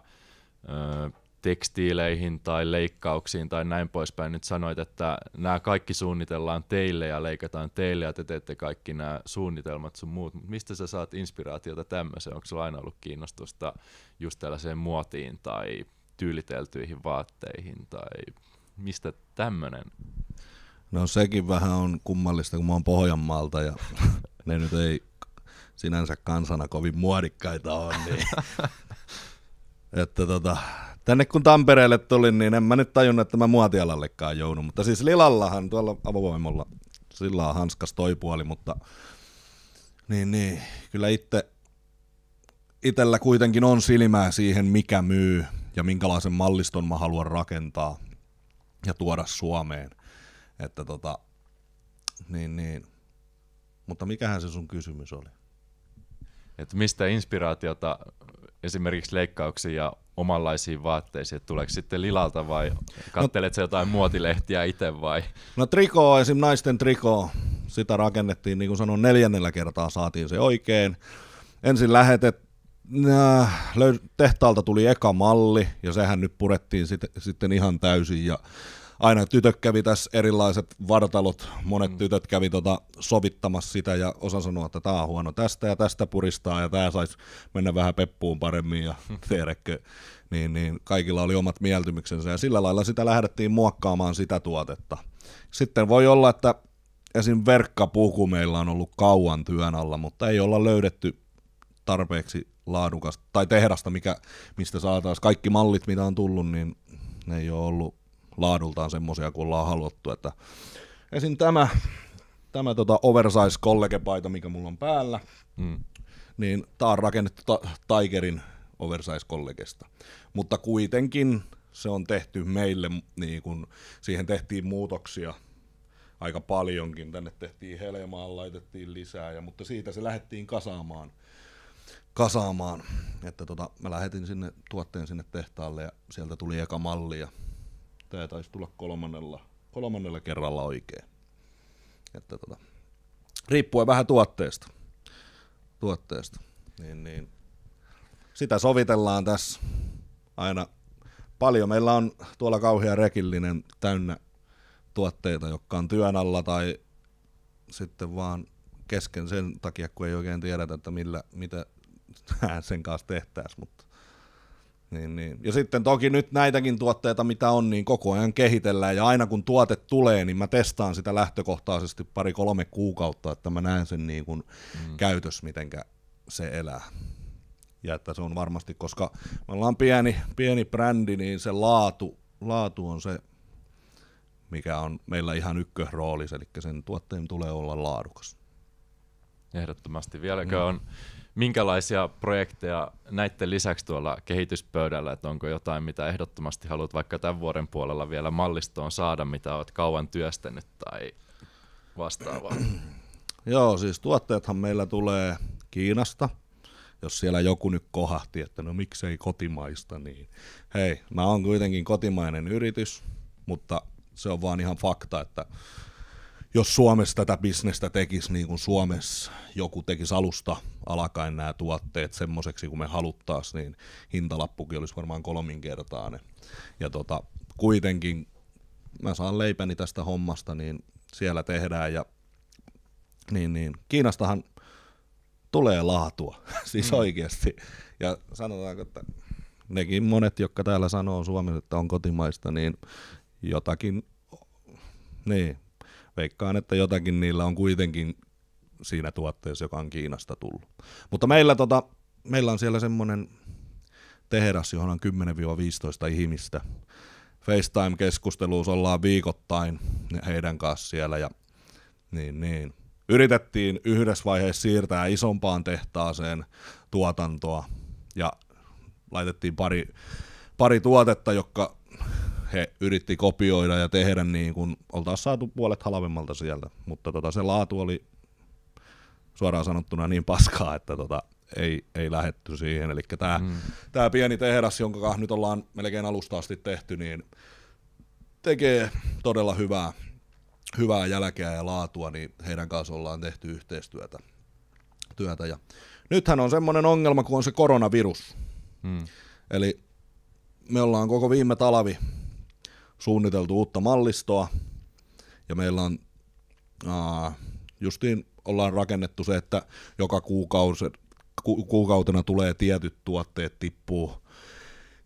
ö, tekstiileihin tai leikkauksiin tai näin poispäin. Nyt sanoit, että nämä kaikki suunnitellaan teille ja leikataan teille ja te teette kaikki nämä suunnitelmat sun muut. mistä sä saat inspiraatiota tämmöiseen? Onko sulla aina ollut kiinnostusta just tällaiseen muotiin tai tyyliteltyihin vaatteihin tai mistä tämmöinen? No sekin vähän on kummallista, kun mä oon Pohjanmaalta ja ne nyt ei sinänsä kansana kovin muodikkaita on. Niin. että tota, tänne kun Tampereelle tulin, niin en mä nyt tajunnut, että mä muotialallekaan joudun. Mutta siis Lilallahan tuolla avovoimolla, sillä on hanskas toi puoli, mutta niin, niin. kyllä itse itellä kuitenkin on silmää siihen, mikä myy, ja minkälaisen malliston mä haluan rakentaa ja tuoda Suomeen. Että tota, niin, niin. Mutta mikähän se sun kysymys oli? Et mistä inspiraatiota esimerkiksi leikkauksiin ja omanlaisiin vaatteisiin, että tuleeko sitten Lilalta vai no- kattelet no, jotain muotilehtiä itse vai? No triko esim. naisten triko sitä rakennettiin, niin kuin sanoin, neljännellä kertaa saatiin se oikein. Ensin lähetet, Äh, tehtaalta tuli eka malli ja sehän nyt purettiin sit, sitten ihan täysin ja aina tytöt kävi tässä erilaiset vartalot, monet mm. tytöt kävi tota sovittamassa sitä ja osa sanoa, että tämä on huono tästä ja tästä puristaa ja tämä saisi mennä vähän peppuun paremmin ja mm. tiedäkö, niin, niin kaikilla oli omat mieltymyksensä ja sillä lailla sitä lähdettiin muokkaamaan sitä tuotetta. Sitten voi olla, että esim. verkkapuku meillä on ollut kauan työn alla, mutta ei olla löydetty tarpeeksi laadukasta, tai tehdasta, mikä, mistä saataisiin kaikki mallit, mitä on tullut, niin ne ei ole ollut laadultaan semmoisia kuin ollaan haluttu. Että esim. tämä, tämä tota oversize kollegepaita, mikä mulla on päällä, mm. niin tämä on rakennettu ta- Tigerin oversize kollegesta. Mutta kuitenkin se on tehty meille, niin kun siihen tehtiin muutoksia aika paljonkin. Tänne tehtiin helmaa, laitettiin lisää, ja, mutta siitä se lähdettiin kasaamaan – kasaamaan. Että tota, mä lähetin sinne tuotteen sinne tehtaalle ja sieltä tuli eka malli ja tämä taisi tulla kolmannella, kolmannella kerralla oikein. Että tota, riippuen vähän tuotteesta. tuotteesta. Niin, niin. Sitä sovitellaan tässä aina paljon. Meillä on tuolla kauhean rekillinen täynnä tuotteita, jotka on työn alla tai sitten vaan kesken sen takia, kun ei oikein tiedetä, että millä, mitä sen kanssa tehtäisiin. Mutta. Niin, niin. Ja sitten toki nyt näitäkin tuotteita, mitä on, niin koko ajan kehitellään, ja aina kun tuote tulee, niin mä testaan sitä lähtökohtaisesti pari-kolme kuukautta, että mä näen sen niin kuin mm. käytös, mitenkä se elää. Ja että se on varmasti, koska me ollaan pieni, pieni brändi, niin se laatu, laatu on se, mikä on meillä ihan ykkösroolis, eli sen tuotteen tulee olla laadukas. Ehdottomasti. Vieläkö mm. on minkälaisia projekteja näiden lisäksi tuolla kehityspöydällä, että onko jotain, mitä ehdottomasti haluat vaikka tämän vuoden puolella vielä mallistoon saada, mitä olet kauan työstänyt tai vastaavaa? Joo, siis tuotteethan meillä tulee Kiinasta. Jos siellä joku nyt kohahti, että no miksei kotimaista, niin hei, mä oon kuitenkin kotimainen yritys, mutta se on vaan ihan fakta, että jos Suomessa tätä bisnestä tekisi niin kuin Suomessa joku tekisi alusta alkaen nämä tuotteet semmoiseksi kuin me haluttaisiin, niin hintalappukin olisi varmaan kolminkertainen. Ja tota, kuitenkin mä saan leipäni tästä hommasta, niin siellä tehdään ja niin, niin. Kiinastahan tulee laatua, siis mm. oikeasti. Ja sanotaanko, että nekin monet, jotka täällä sanoo Suomessa, että on kotimaista, niin jotakin, niin, veikkaan, että jotakin niillä on kuitenkin siinä tuotteessa, joka on Kiinasta tullut. Mutta meillä, tota, meillä on siellä semmoinen tehdas, johon on 10-15 ihmistä. FaceTime-keskusteluus ollaan viikoittain heidän kanssa siellä ja niin, niin. Yritettiin yhdessä vaiheessa siirtää isompaan tehtaaseen tuotantoa ja laitettiin pari, pari tuotetta, jotka he yritti kopioida ja tehdä, niin kun oltaisiin saatu puolet halvemmalta sieltä. Mutta tota, se laatu oli suoraan sanottuna niin paskaa, että tota, ei, ei lähetty siihen. Eli tämä mm. Tää pieni tehdas, jonka nyt ollaan melkein alusta asti tehty, niin tekee todella hyvää, hyvää jälkeä ja laatua, niin heidän kanssa ollaan tehty yhteistyötä. Työtä. Ja nythän on semmoinen ongelma, kun on se koronavirus. Mm. Eli me ollaan koko viime talvi suunniteltu uutta mallistoa, ja meillä on aa, justiin ollaan rakennettu se, että joka kuukausi, ku, kuukautena tulee tietyt tuotteet tippuu,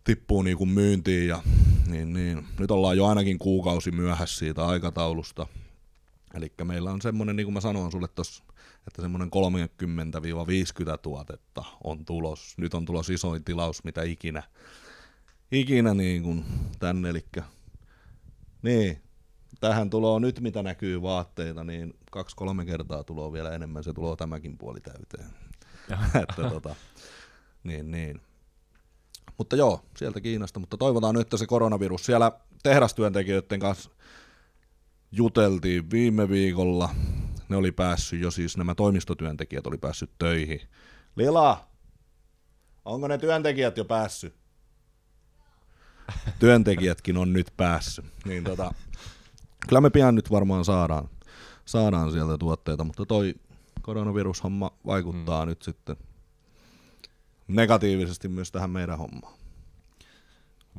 tippuu niin kuin myyntiin ja niin, niin. nyt ollaan jo ainakin kuukausi myöhässä siitä aikataulusta. Eli meillä on semmoinen, niin kuin mä sanoin sulle tossa, että semmoinen 30-50 tuotetta on tulos. Nyt on tulos isoin tilaus, mitä ikinä, ikinä niin kuin tänne, eli niin, tähän tuloa nyt mitä näkyy vaatteita, niin kaksi-kolme kertaa tuloa vielä enemmän, se tuloa tämäkin puoli täyteen. että tota, niin, niin. Mutta joo, sieltä Kiinasta, mutta toivotaan nyt, että se koronavirus siellä tehdastyöntekijöiden kanssa juteltiin viime viikolla. Ne oli päässyt jo siis, nämä toimistotyöntekijät oli päässyt töihin. Lila, onko ne työntekijät jo päässyt? työntekijätkin on nyt päässyt. Niin tota, kyllä me pian nyt varmaan saadaan, saadaan sieltä tuotteita, mutta toi koronavirushomma vaikuttaa hmm. nyt sitten negatiivisesti myös tähän meidän hommaan.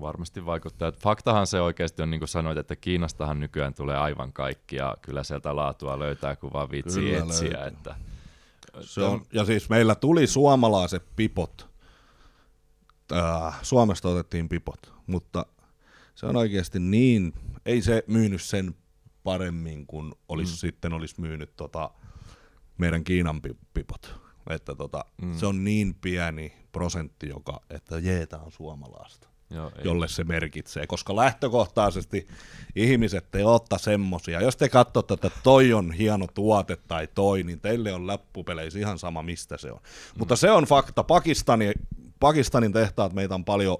Varmasti vaikuttaa. Faktahan se oikeasti on, niin kuin sanoit, että Kiinastahan nykyään tulee aivan kaikki ja kyllä sieltä laatua löytää, kun vaan vitsi kyllä etsiä. Että, se on, ja siis meillä tuli suomalaiset pipot äh, Suomesta otettiin pipot, mutta se on oikeasti niin, ei se myynyt sen paremmin kuin olisi mm. sitten olisi myynyt tota, meidän Kiinan pipot. Että tota, mm. Se on niin pieni prosentti, joka, että jee, on suomalaista. Joo, ei. jolle se merkitsee, koska lähtökohtaisesti ihmiset te otta semmosia. Jos te katsotte, että toi on hieno tuote tai toi, niin teille on läppupeleissä ihan sama, mistä se on. Mm. Mutta se on fakta. Pakistani Pakistanin tehtaat meitä on paljon,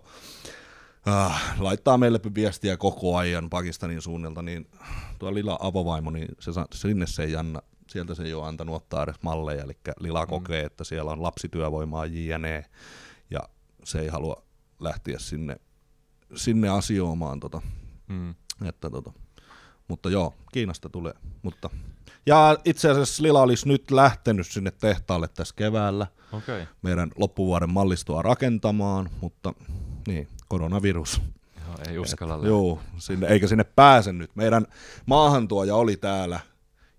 äh, laittaa meille viestiä koko ajan Pakistanin suunnilta, niin tuo Lila avovaimo, niin se, sinne se ei anna, sieltä se ei ole antanut ottaa edes malleja, eli Lila mm. kokee, että siellä on lapsityövoimaa JNE, ja se ei halua lähteä sinne, sinne asioimaan. Tota, mm. että, tota, mutta joo, Kiinasta tulee. Mutta, ja itse asiassa Lila olisi nyt lähtenyt sinne tehtaalle tässä keväällä okay. meidän loppuvuoden mallistoa rakentamaan, mutta niin, koronavirus. Joo, ei uskalla Et, joo, sinne, eikä sinne pääse nyt. Meidän maahantuoja oli täällä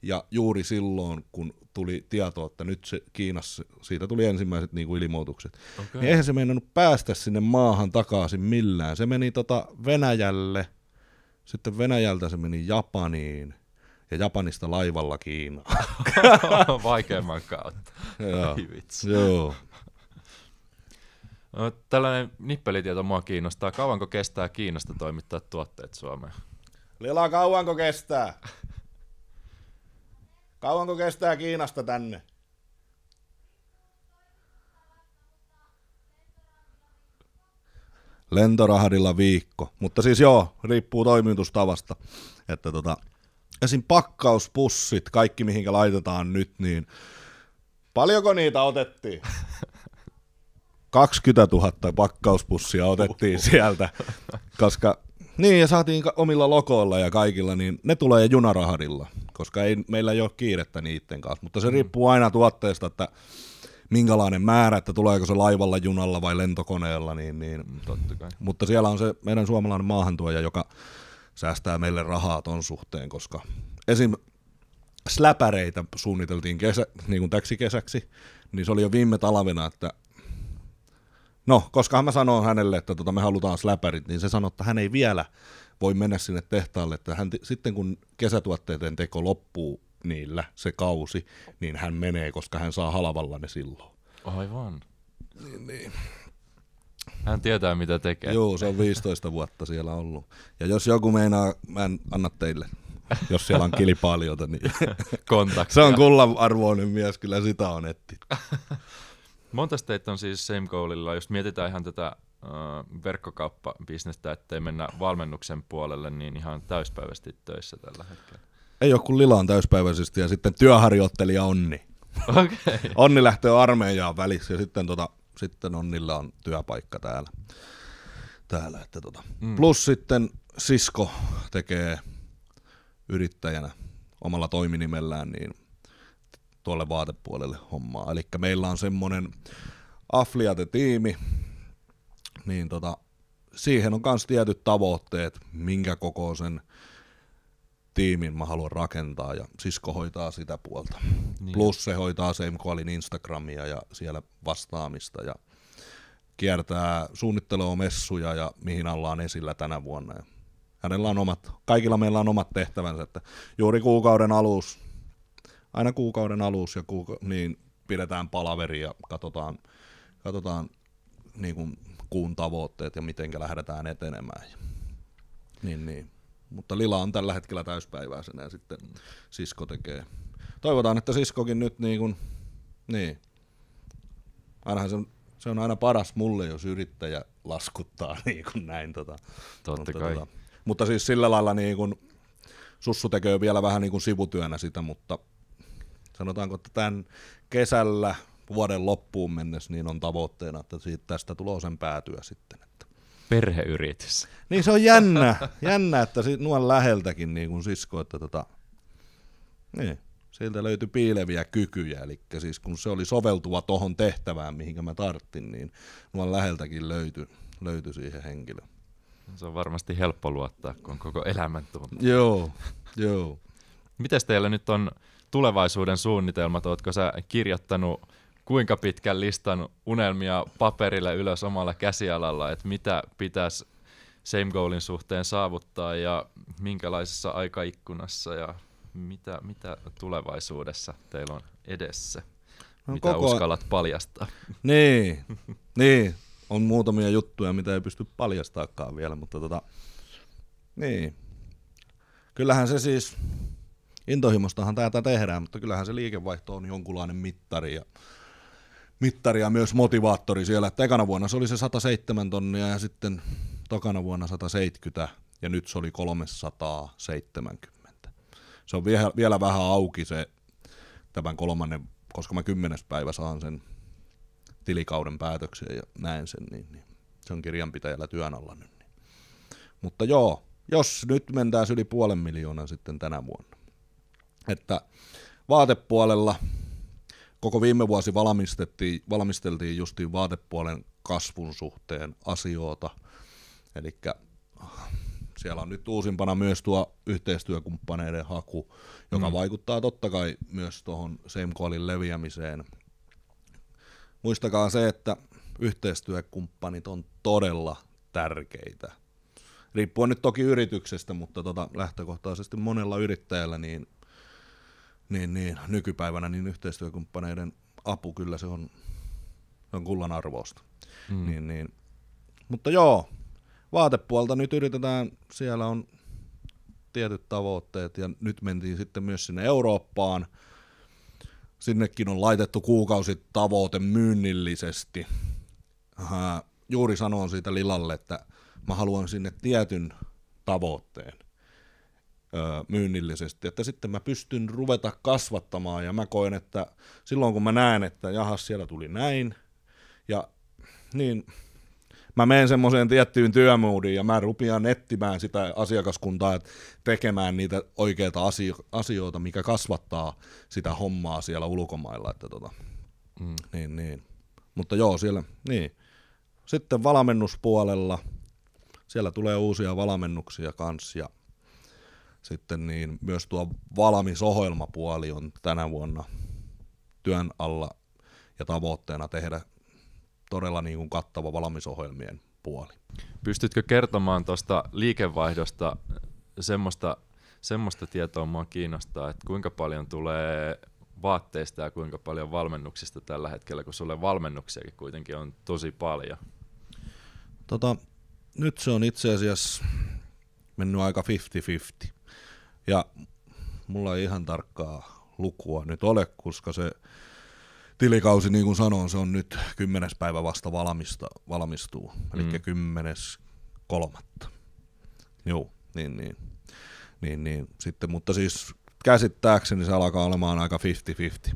ja juuri silloin, kun tuli tieto, että nyt se Kiinassa, siitä tuli ensimmäiset niin kuin ilmoitukset. Okay. Niin eihän se meinannut päästä sinne maahan takaisin millään. Se meni tota Venäjälle – sitten Venäjältä se meni Japaniin ja Japanista laivalla Kiinaan. Vaikeimman kautta. Joo. No, tällainen nippelitieto mua kiinnostaa. Kauanko kestää Kiinasta toimittaa tuotteet Suomeen? Lila, kauanko kestää? Kauanko kestää Kiinasta tänne? lentorahdilla viikko. Mutta siis joo, riippuu toimitustavasta. Että tota, esim. pakkauspussit, kaikki mihinkä laitetaan nyt, niin paljonko niitä otettiin? 20 000 pakkauspussia otettiin Uhuhu. sieltä, koska niin, ja saatiin omilla lokoilla ja kaikilla, niin ne tulee junarahdilla, koska ei, meillä ei ole kiirettä niiden kanssa. Mutta se mm. riippuu aina tuotteesta, että minkälainen määrä, että tuleeko se laivalla, junalla vai lentokoneella, niin, niin Totta kai. mutta siellä on se meidän suomalainen maahantuoja, joka säästää meille rahaa ton suhteen, koska esim. släpäreitä suunniteltiin kesä, niin kuin täksi kesäksi, niin se oli jo viime talvena, että no, koska mä sanoin hänelle, että tota, me halutaan släpärit, niin se sanoi, että hän ei vielä voi mennä sinne tehtaalle, että hän t- sitten kun kesätuotteiden teko loppuu niillä se kausi, niin hän menee, koska hän saa halavalla ne silloin. Aivan. Niin, niin. Hän tietää, mitä tekee. Joo, se on 15 vuotta siellä ollut. Ja jos joku meinaa, mä en anna teille, jos siellä on kilpailijoita, niin kontakti. se on kullan arvoinen mies, kyllä sitä on etti. Monta teitä on siis same goalilla, jos mietitään ihan tätä äh, verkkokauppabisnestä, ettei mennä valmennuksen puolelle, niin ihan täyspäiväisesti töissä tällä hetkellä ei ole kuin Lilaan täyspäiväisesti ja sitten työharjoittelija Onni. Okay. Onni lähtee armeijaan välissä ja sitten, tota, sitten Onnilla on työpaikka täällä. täällä että tota. mm. Plus sitten sisko tekee yrittäjänä omalla toiminimellään niin tuolle vaatepuolelle hommaa. Eli meillä on semmoinen afliate tiimi niin tota, siihen on myös tietyt tavoitteet, minkä kokoisen sen tiimin mä haluan rakentaa ja sisko hoitaa sitä puolta. Niin. Plus se hoitaa Seimkoalin Instagramia ja siellä vastaamista ja kiertää suunnittelua messuja ja mihin ollaan esillä tänä vuonna. Ja hänellä on omat, kaikilla meillä on omat tehtävänsä, että juuri kuukauden alus, aina kuukauden alus ja kuuka- niin pidetään palaveri ja katsotaan, katsotaan niin kuin kuun tavoitteet ja miten lähdetään etenemään. Niin, niin. Mutta Lila on tällä hetkellä täyspäiväisenä ja sitten sisko tekee. Toivotaan, että siskokin nyt niin kuin, niin. Ainahan se on, se on aina paras mulle, jos yrittäjä laskuttaa niin kuin näin. Tota. Totta mutta, kai. Tota, mutta siis sillä lailla niin kuin, Sussu tekee vielä vähän niin kuin sivutyönä sitä, mutta sanotaanko, että tämän kesällä vuoden loppuun mennessä niin on tavoitteena, että siitä, tästä tulee sen päätyä sitten. Perheyritys. Niin se on jännä, jännä että sit nuon läheltäkin niin kuin sisko, että tota, niin, sieltä löytyi piileviä kykyjä, eli siis kun se oli soveltuva tohon tehtävään, mihinkä mä tarttin, niin nuon läheltäkin löytyi, löytyi siihen henkilö. Se on varmasti helppo luottaa, kun on koko elämän tuntuu. Joo, joo. Mites teillä nyt on tulevaisuuden suunnitelmat? Oletko sä kirjoittanut kuinka pitkän listan unelmia paperille ylös omalla käsialalla, että mitä pitäisi same goalin suhteen saavuttaa ja minkälaisessa aikaikkunassa ja mitä, mitä tulevaisuudessa teillä on edessä? No, mitä koko... uskallat paljastaa? Niin, niin, on muutamia juttuja, mitä ei pysty paljastaakaan vielä, mutta tota, niin. Kyllähän se siis, intohimostahan tätä tehdään, mutta kyllähän se liikevaihto on jonkunlainen mittari ja mittari ja myös motivaattori siellä. Että ekana vuonna se oli se 107 tonnia ja sitten tokana vuonna 170 ja nyt se oli 370. Se on vielä, vielä vähän auki se tämän kolmannen, koska mä kymmenes päivä saan sen tilikauden päätöksen ja näen sen, niin, niin se on kirjanpitäjällä työn alla nyt. Niin. Mutta joo, jos nyt mentään yli puolen miljoonaa sitten tänä vuonna. Että vaatepuolella koko viime vuosi valmistettiin, valmisteltiin justiin vaatepuolen kasvun suhteen asioita. Eli siellä on nyt uusimpana myös tuo yhteistyökumppaneiden haku, joka mm. vaikuttaa totta kai myös tuohon Semkoalin leviämiseen. Muistakaa se, että yhteistyökumppanit on todella tärkeitä. Riippuen nyt toki yrityksestä, mutta tota, lähtökohtaisesti monella yrittäjällä niin niin, niin, nykypäivänä niin yhteistyökumppaneiden apu kyllä se on, se on kullan arvoista. Mm. Niin, niin. Mutta joo, vaatepuolta nyt yritetään, siellä on tietyt tavoitteet ja nyt mentiin sitten myös sinne Eurooppaan. Sinnekin on laitettu kuukausitavoite myynnillisesti. Äh, juuri sanoin siitä Lilalle, että mä haluan sinne tietyn tavoitteen myynnillisesti, että sitten mä pystyn ruveta kasvattamaan ja mä koen, että silloin kun mä näen, että jahas siellä tuli näin ja niin mä menen semmoiseen tiettyyn työmoodiin ja mä rupian etsimään sitä asiakaskuntaa, että tekemään niitä oikeita asioita, mikä kasvattaa sitä hommaa siellä ulkomailla. Että tota, mm. niin, niin. Mutta joo, siellä, niin. Sitten valmennuspuolella, siellä tulee uusia valmennuksia kanssa ja sitten niin myös tuo valmisohjelmapuoli on tänä vuonna työn alla ja tavoitteena tehdä todella niin kuin kattava valmisohjelmien puoli. Pystytkö kertomaan tuosta liikevaihdosta semmoista, semmoista tietoa mua kiinnostaa, että kuinka paljon tulee vaatteista ja kuinka paljon valmennuksista tällä hetkellä, kun sulle valmennuksiakin kuitenkin on tosi paljon? Tota, nyt se on itse asiassa mennyt aika 50-50. Ja mulla ei ihan tarkkaa lukua nyt ole, koska se tilikausi, niin kuin sanoin, se on nyt kymmenes päivä vasta valmista, valmistuu, eli mm. kymmenes kolmatta. Joo, niin, niin. Niin, niin. Sitten, mutta siis käsittääkseni se alkaa olemaan aika 50-50.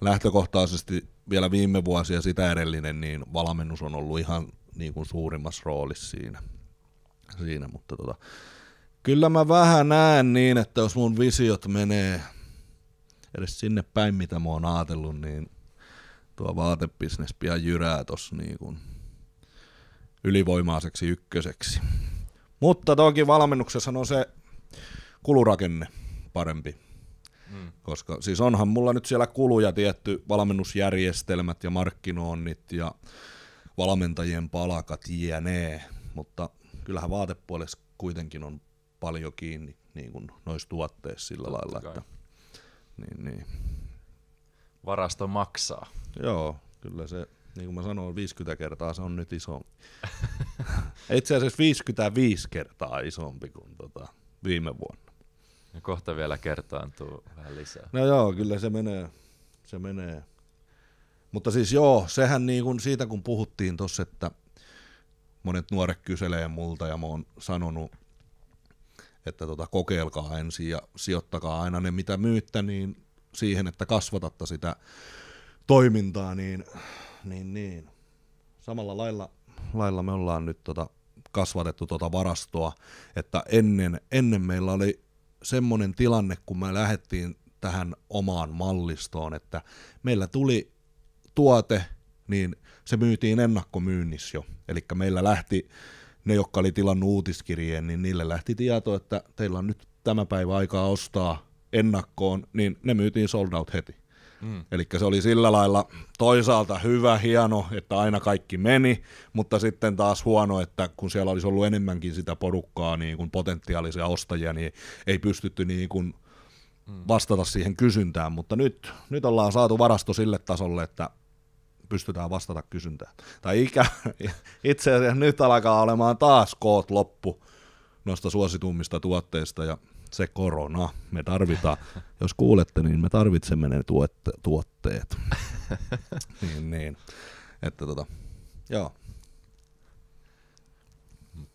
Lähtökohtaisesti vielä viime vuosi ja sitä edellinen, niin valmennus on ollut ihan niin kuin suurimmassa roolissa siinä. siinä mutta tota, Kyllä mä vähän näen niin, että jos mun visiot menee edes sinne päin, mitä mä oon ajatellut, niin tuo vaatebisnes pian jyrää tossa niin kuin ylivoimaiseksi ykköseksi. Mutta toki valmennuksessa on se kulurakenne parempi. Hmm. Koska siis onhan mulla nyt siellä kuluja tietty, valmennusjärjestelmät ja markkinoinnit ja valmentajien palkat jne. Mutta kyllähän vaatepuolessa kuitenkin on paljon kiinni niin kuin noissa tuotteissa sillä Totta lailla. Kai. Että, niin, niin. Varasto maksaa. Joo, kyllä se, niin kuin mä sanoin, 50 kertaa se on nyt iso. Itse asiassa 55 kertaa isompi kuin tota viime vuonna. Ja kohta vielä kertaantuu vähän lisää. No joo, kyllä se menee. Se menee. Mutta siis joo, sehän niin kuin siitä kun puhuttiin tuossa, että monet nuoret kyselee multa ja mä oon sanonut että tota, kokeilkaa ensin ja sijoittakaa aina ne, mitä myyttä, niin siihen, että kasvatatte sitä toimintaa, niin, niin, niin. samalla lailla, lailla me ollaan nyt tota, kasvatettu tota varastoa, että ennen, ennen meillä oli semmoinen tilanne, kun me lähdettiin tähän omaan mallistoon, että meillä tuli tuote, niin se myytiin ennakkomyynnissä jo. Eli meillä lähti ne, jotka oli tilannut uutiskirjeen, niin niille lähti tieto, että teillä on nyt tämä päivä aikaa ostaa ennakkoon, niin ne myytiin sold out heti. Mm. Eli se oli sillä lailla toisaalta hyvä, hieno, että aina kaikki meni, mutta sitten taas huono, että kun siellä olisi ollut enemmänkin sitä porukkaa, niin kuin potentiaalisia ostajia, niin ei pystytty niin kuin mm. vastata siihen kysyntään, mutta nyt, nyt ollaan saatu varasto sille tasolle, että pystytään vastata kysyntään. Tai ikä, itse asiassa nyt alkaa olemaan taas koot loppu noista suositummista tuotteista ja se korona. Me tarvitaan, jos kuulette, niin me tarvitsemme ne tuotte, tuotteet. niin, niin. Että tota, joo.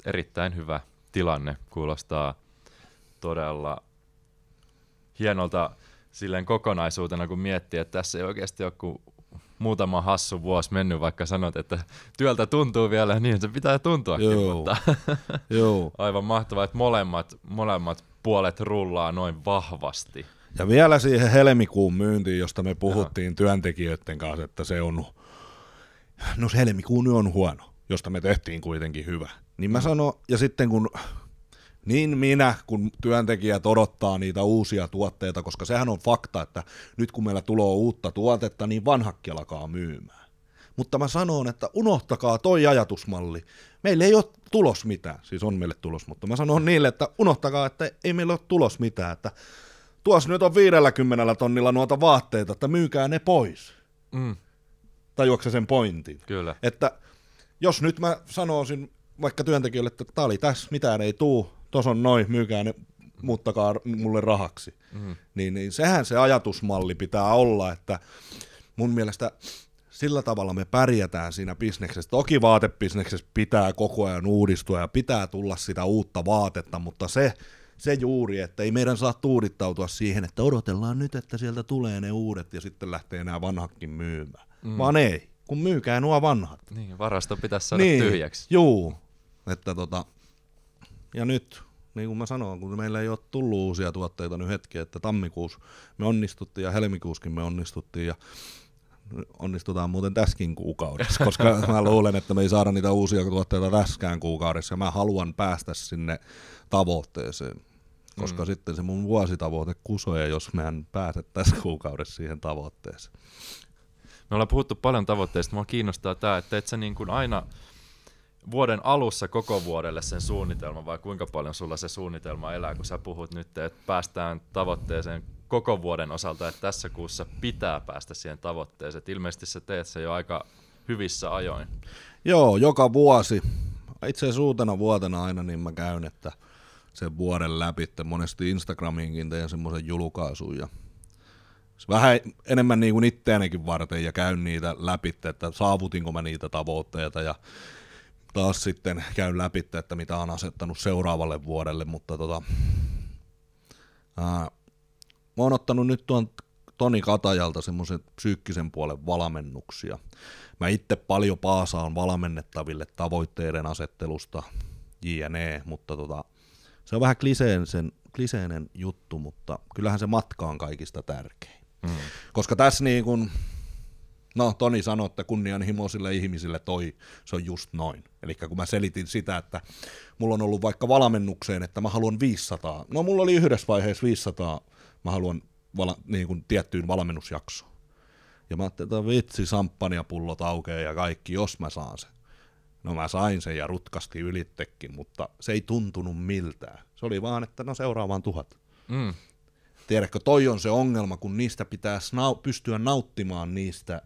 Erittäin hyvä tilanne. Kuulostaa todella hienolta silleen kokonaisuutena, kun miettii, että tässä ei oikeasti ole kuin muutama hassu vuosi mennyt, vaikka sanot, että työltä tuntuu vielä, niin se pitää tuntuakin, mutta Joo. aivan mahtavaa, että molemmat, molemmat puolet rullaa noin vahvasti. Ja vielä siihen helmikuun myyntiin, josta me puhuttiin Joo. työntekijöiden kanssa, että se on, no se helmikuun on huono, josta me tehtiin kuitenkin hyvä. Niin mä mm. sanon, ja sitten kun niin minä, kun työntekijät odottaa niitä uusia tuotteita, koska sehän on fakta, että nyt kun meillä tulee uutta tuotetta, niin vanhakki alkaa myymään. Mutta mä sanon, että unohtakaa toi ajatusmalli. Meillä ei ole tulos mitään, siis on meille tulos, mutta mä sanon niille, että unohtakaa, että ei meillä ole tulos mitään, että tuossa nyt on 50 tonnilla noita vaatteita, että myykää ne pois. Mm. Tajuatko sen pointin? Kyllä. Että jos nyt mä sanoisin vaikka työntekijöille, että tämä oli tässä, mitään ei tuu, tuossa on noin, myykää ne, muuttakaa mulle rahaksi. Mm. Niin, niin sehän se ajatusmalli pitää olla, että mun mielestä sillä tavalla me pärjätään siinä bisneksessä. Toki vaatebisneksessä pitää koko ajan uudistua ja pitää tulla sitä uutta vaatetta, mutta se, se juuri, että ei meidän saa tuudittautua siihen, että odotellaan nyt, että sieltä tulee ne uudet ja sitten lähtee nämä vanhatkin myymään. Mm. Vaan ei, kun myykää nuo vanhat. Niin, varasto pitäisi saada niin, tyhjäksi. Juu, että tota, ja nyt, niin kuin mä sanoin, kun meillä ei ole tullut uusia tuotteita nyt hetkeä, että tammikuus me onnistuttiin ja helmikuuskin me onnistuttiin ja onnistutaan muuten tässäkin kuukaudessa, koska mä luulen, että me ei saada niitä uusia tuotteita tässäkään kuukaudessa ja mä haluan päästä sinne tavoitteeseen, koska mm. sitten se mun vuositavoite kusoja, jos mä en pääse tässä kuukaudessa siihen tavoitteeseen. Me ollaan puhuttu paljon tavoitteista, mua kiinnostaa tämä, että et sä niin kuin aina, vuoden alussa koko vuodelle sen suunnitelman vai kuinka paljon sulla se suunnitelma elää, kun sä puhut nyt, että päästään tavoitteeseen koko vuoden osalta, että tässä kuussa pitää päästä siihen tavoitteeseen. Että ilmeisesti sä teet se jo aika hyvissä ajoin. Joo, joka vuosi. Itse asiassa uutena vuotena aina niin mä käyn, että sen vuoden läpi. Monesti Instagramiinkin teen semmoisen julkaisun ja vähän enemmän niin kuin itteenikin varten ja käyn niitä läpi, että saavutinko mä niitä tavoitteita ja taas sitten käyn läpi, että mitä on asettanut seuraavalle vuodelle, mutta tota, ää, mä oon ottanut nyt tuon Toni Katajalta semmoisen psyykkisen puolen valmennuksia. Mä itse paljon paasaan valmennettaville tavoitteiden asettelusta, jne, mutta tota, se on vähän kliseen kliseinen juttu, mutta kyllähän se matka on kaikista tärkein. Mm. Koska tässä niin kun, No, Toni sanoi, että kunnianhimoisille ihmisille toi, se on just noin. Eli kun mä selitin sitä, että mulla on ollut vaikka valmennukseen, että mä haluan 500. No, mulla oli yhdessä vaiheessa 500, mä haluan vala, niin kuin tiettyyn valmennusjaksoon. Ja mä ajattelin, että vitsi, samppanjapullot aukeaa ja kaikki, jos mä saan sen. No mä sain sen ja rutkasti ylittekin, mutta se ei tuntunut miltään. Se oli vaan, että no seuraavaan tuhat. Mm. Tiedätkö, toi on se ongelma, kun niistä pitää nau- pystyä nauttimaan niistä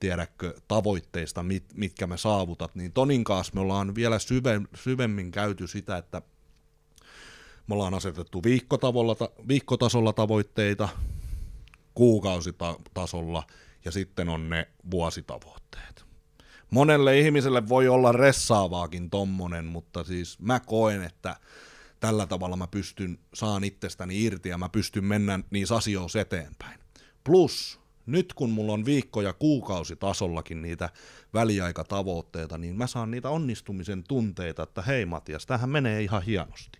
tiedäkö, tavoitteista, mit, mitkä me saavutat, niin Tonin kanssa me ollaan vielä syve, syvemmin käyty sitä, että me ollaan asetettu viikkotasolla tavoitteita, kuukausitasolla ja sitten on ne vuositavoitteet. Monelle ihmiselle voi olla ressaavaakin tommonen, mutta siis mä koen, että tällä tavalla mä pystyn, saan itsestäni irti ja mä pystyn mennä niissä asioissa eteenpäin. Plus nyt kun mulla on viikko- ja kuukausitasollakin niitä väliaikatavoitteita, niin mä saan niitä onnistumisen tunteita, että hei Matias, tähän menee ihan hienosti.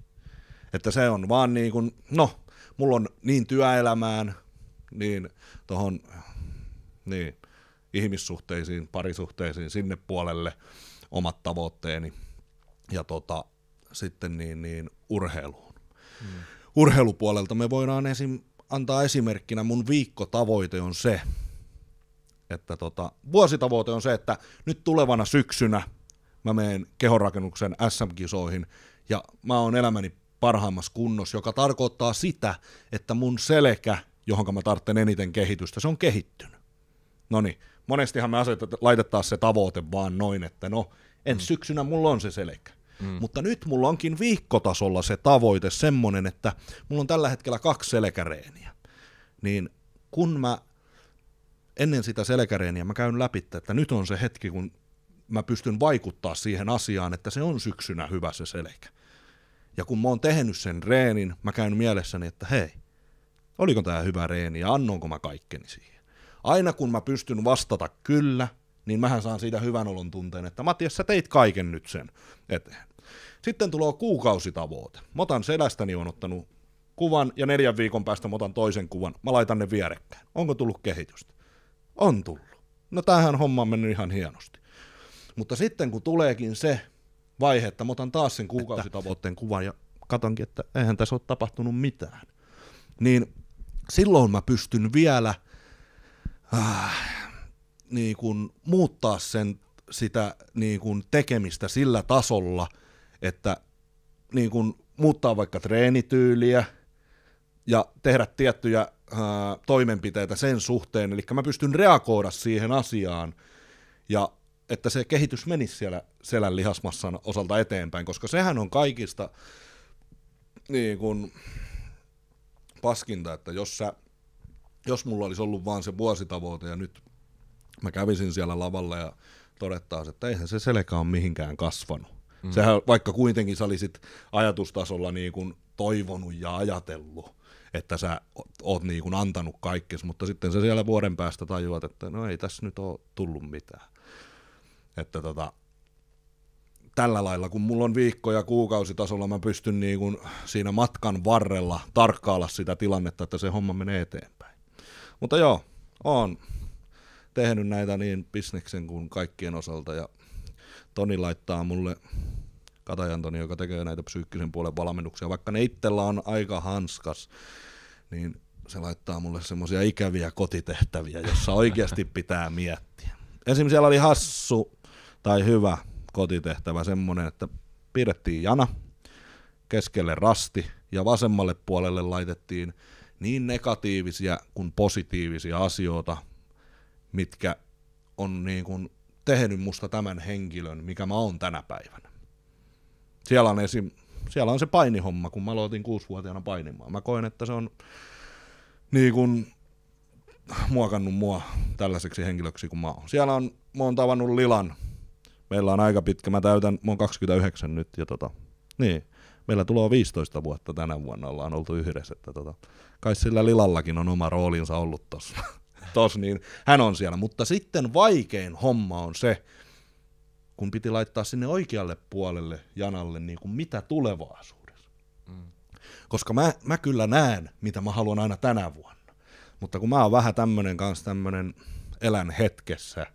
Että se on vaan niin kuin, no, mulla on niin työelämään, niin tuohon niin, ihmissuhteisiin, parisuhteisiin sinne puolelle omat tavoitteeni ja tota, sitten niin, niin urheiluun. Mm. Urheilupuolelta me voidaan esim antaa esimerkkinä, mun viikkotavoite on se, että tota, vuositavoite on se, että nyt tulevana syksynä mä menen kehonrakennuksen SM-kisoihin ja mä oon elämäni parhaimmassa kunnossa, joka tarkoittaa sitä, että mun selkä, johon mä tarvitsen eniten kehitystä, se on kehittynyt. No niin, monestihan me asetetaan, laitetaan se tavoite vaan noin, että no, mm. syksynä mulla on se selkä. Mm. Mutta nyt mulla onkin viikkotasolla se tavoite semmonen, että mulla on tällä hetkellä kaksi selkäreeniä. Niin kun mä ennen sitä selkäreeniä mä käyn läpi, että nyt on se hetki, kun mä pystyn vaikuttaa siihen asiaan, että se on syksynä hyvä se selkä. Ja kun mä oon tehnyt sen reenin, mä käyn mielessäni, että hei, oliko tämä hyvä reeni ja annonko mä kaikkeni siihen. Aina kun mä pystyn vastata kyllä, niin mähän saan siitä hyvän olon tunteen, että Matias, sä teit kaiken nyt sen eteen. Sitten tulee kuukausitavoite. Mä otan selästäni, on ottanut kuvan ja neljän viikon päästä mä otan toisen kuvan. Mä laitan ne vierekkäin. Onko tullut kehitystä? On tullut. No tähän homma on mennyt ihan hienosti. Mutta sitten kun tuleekin se vaihe, että mä otan taas sen kuukausitavoitteen kuvan ja katonkin, että eihän tässä ole tapahtunut mitään, niin silloin mä pystyn vielä äh, niin kun muuttaa sen, sitä niin kun tekemistä sillä tasolla – että niin kun muuttaa vaikka treenityyliä ja tehdä tiettyjä ää, toimenpiteitä sen suhteen, eli mä pystyn reagoida siihen asiaan ja että se kehitys menisi siellä selän lihasmassan osalta eteenpäin, koska sehän on kaikista niin kun paskinta, että jos, sä, jos mulla olisi ollut vaan se vuositavoite ja nyt mä kävisin siellä lavalla ja todettaisiin, että eihän se selkä on mihinkään kasvanut Mm. Sehän vaikka kuitenkin sä olisit ajatustasolla niin kuin toivonut ja ajatellut, että sä oot niin kuin antanut kaikkes, mutta sitten sä siellä vuoden päästä tajuat, että no ei tässä nyt ole tullut mitään. Että tota, tällä lailla, kun mulla on viikko- ja kuukausitasolla, mä pystyn niin kuin siinä matkan varrella tarkkailla sitä tilannetta, että se homma menee eteenpäin. Mutta joo, on tehnyt näitä niin bisneksen kuin kaikkien osalta ja Toni laittaa mulle toni, joka tekee näitä psyykkisen puolen valmennuksia, vaikka ne itsellä on aika hanskas, niin se laittaa mulle semmoisia ikäviä kotitehtäviä, jossa oikeasti pitää miettiä. Esimerkiksi siellä oli hassu tai hyvä kotitehtävä semmoinen, että pidettiin jana keskelle rasti ja vasemmalle puolelle laitettiin niin negatiivisia kuin positiivisia asioita, mitkä on niin kuin tehnyt musta tämän henkilön, mikä mä oon tänä päivänä. Siellä on, esim, siellä on se painihomma, kun mä aloitin kuusivuotiaana painimaan. Mä koen, että se on niin kuin muokannut mua tällaiseksi henkilöksi kuin mä oon. Siellä on, mä oon tavannut Lilan. Meillä on aika pitkä, mä täytän, mä oon 29 nyt ja tota, niin. Meillä tulee 15 vuotta tänä vuonna, ollaan oltu yhdessä, että tota, kai sillä Lilallakin on oma roolinsa ollut tossa tos, niin hän on siellä. Mutta sitten vaikein homma on se, kun piti laittaa sinne oikealle puolelle janalle niin kuin mitä tulevaisuudessa. Mm. Koska mä, mä kyllä näen, mitä mä haluan aina tänä vuonna. Mutta kun mä oon vähän tämmönen kanssa tämmönen elän hetkessä,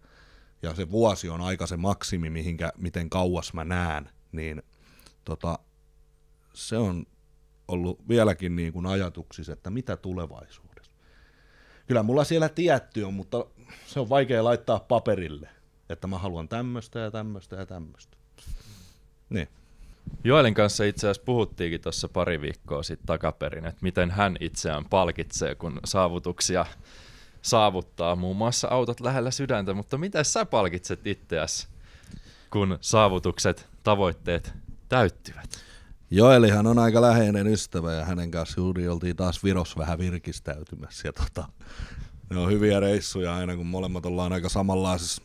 ja se vuosi on aika se maksimi, mihinkä, miten kauas mä näen, niin tota, se on ollut vieläkin niin kuin ajatuksissa, että mitä tulevaisuus kyllä mulla siellä tietty on, mutta se on vaikea laittaa paperille, että mä haluan tämmöistä ja tämmöistä ja tämmöistä. Niin. Joelin kanssa itse asiassa puhuttiinkin tuossa pari viikkoa sitten takaperin, että miten hän itseään palkitsee, kun saavutuksia saavuttaa, muun muassa autot lähellä sydäntä, mutta miten sä palkitset itseäsi, kun saavutukset, tavoitteet täyttyvät? Joelihan on aika läheinen ystävä ja hänen kanssa juuri oltiin taas Viros vähän virkistäytymässä. Ja tota, ne on hyviä reissuja aina, kun molemmat ollaan aika samanlaisessa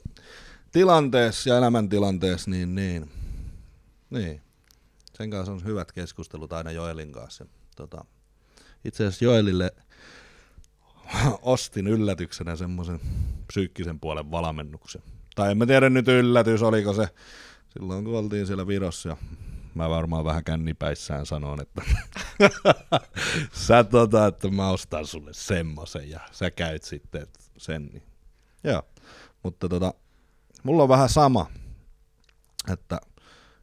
tilanteessa ja elämäntilanteessa, niin, niin. niin. Sen kanssa on hyvät keskustelut aina Joelin kanssa. tota, itse asiassa Joelille ostin yllätyksenä semmoisen psyykkisen puolen valamennuksen. Tai en mä tiedä nyt yllätys, oliko se silloin kun oltiin siellä Virossa ja mä varmaan vähän kännipäissään sanon, että sä tota, että mä ostan sulle semmoisen ja sä käyt sitten sen. Niin. Joo, mutta tota, mulla on vähän sama, että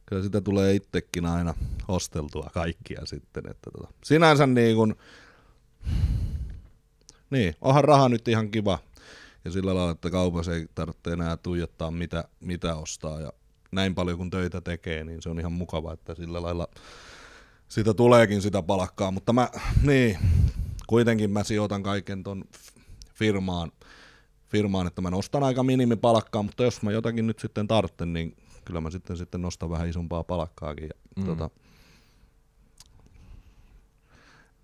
kyllä sitä tulee itsekin aina osteltua kaikkia sitten. Että tota, sinänsä niin kun, niin, onhan raha nyt ihan kiva. Ja sillä lailla, että kaupassa ei tarvitse enää tuijottaa mitä, mitä ostaa ja näin paljon kun töitä tekee, niin se on ihan mukava, että sillä lailla sitä tuleekin sitä palkkaa, mutta mä, niin, kuitenkin mä sijoitan kaiken ton firmaan, firmaan, että mä nostan aika minimipalkkaa, mutta jos mä jotakin nyt sitten tarvitsen, niin kyllä mä sitten, sitten nostan vähän isompaa palkkaakin. Ja, mm. tota,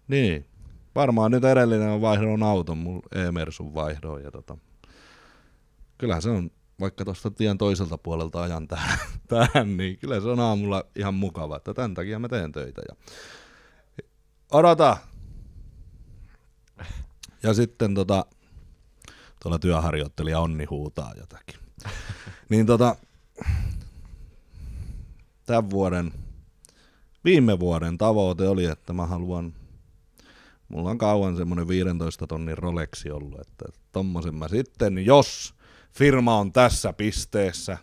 niin, varmaan nyt edellinen on vaihdon auton, mun e-mersun vaihdoon. Ja tota, kyllähän se on vaikka tuosta tien toiselta puolelta ajan tähän, tähän, niin kyllä se on aamulla ihan mukava, että tämän takia mä teen töitä. Ja odota! Ja sitten tota, tuolla työharjoittelija Onni huutaa jotakin. niin tota, tämän vuoden, viime vuoden tavoite oli, että mä haluan, mulla on kauan semmoinen 15 tonnin Rolexi ollut, että tommosen mä sitten, jos firma on tässä pisteessä,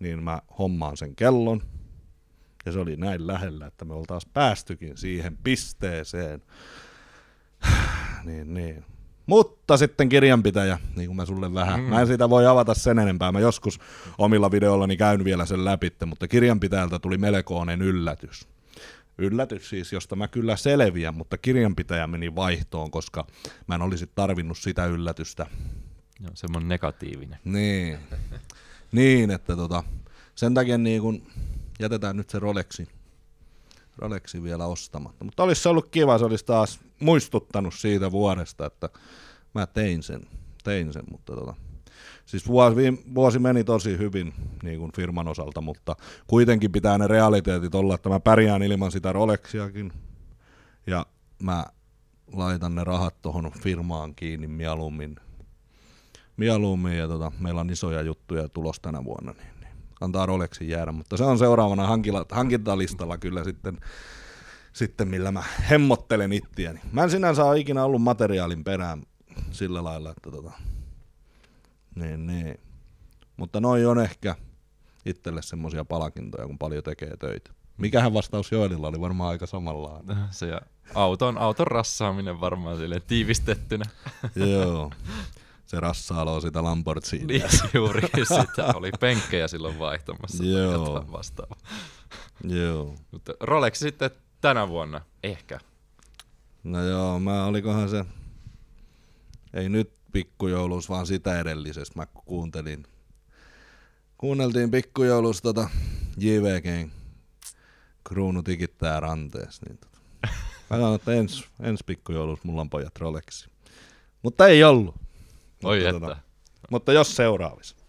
niin mä hommaan sen kellon. Ja se oli näin lähellä, että me oltaisiin päästykin siihen pisteeseen. niin, niin. Mutta sitten kirjanpitäjä, niin kuin mä sulle vähän. Mm. Mä en siitä voi avata sen enempää. Mä joskus omilla videoillani käyn vielä sen läpi, mutta kirjanpitäjältä tuli melkoinen yllätys. Yllätys siis, josta mä kyllä selviän, mutta kirjanpitäjä meni vaihtoon, koska mä en olisi tarvinnut sitä yllätystä Joo, semmoinen negatiivinen. Niin, niin että tota, sen takia niin kun jätetään nyt se Rolexi, Rolexi vielä ostamatta. Mutta olisi se ollut kiva, se olisi taas muistuttanut siitä vuodesta, että mä tein sen, tein sen mutta tota, siis vuosi, vuosi meni tosi hyvin niin kun firman osalta, mutta kuitenkin pitää ne realiteetit olla, että mä pärjään ilman sitä Rolexiakin ja mä laitan ne rahat tuohon firmaan kiinni mieluummin mieluummin ja tota, meillä on isoja juttuja tulos tänä vuonna, niin, niin antaa Rolexin jäädä, mutta se on seuraavana hankila, hankintalistalla kyllä sitten, sitten millä mä hemmottelen ittiäni. Mä en sinänsä ole ikinä ollut materiaalin perään sillä lailla, että tota, niin, niin. Mutta noi on ehkä itselle semmoisia palakintoja, kun paljon tekee töitä. Mikähän vastaus Joelilla oli varmaan aika samallaan. Se auton, auton rassaaminen varmaan sille tiivistettynä. Joo se rassaalo sitä Lamborghini. Niin, juuri sitä. Oli penkkejä silloin vaihtamassa Joo. Vastaava. Joo. Mutta Rolex sitten tänä vuonna, ehkä. No joo, mä olikohan se, ei nyt pikkujoulus, vaan sitä edellisessä. Mä kuuntelin, kuunneltiin pikkujoulus tota JVGn kruunu tikittää ranteessa. Niin tota. Mä sanoin, että ensi, ens pikkujoulus mulla on pojat Rolexi. Mutta ei ollut. Oi mutta, että. Tota, mutta jos seuraavissa.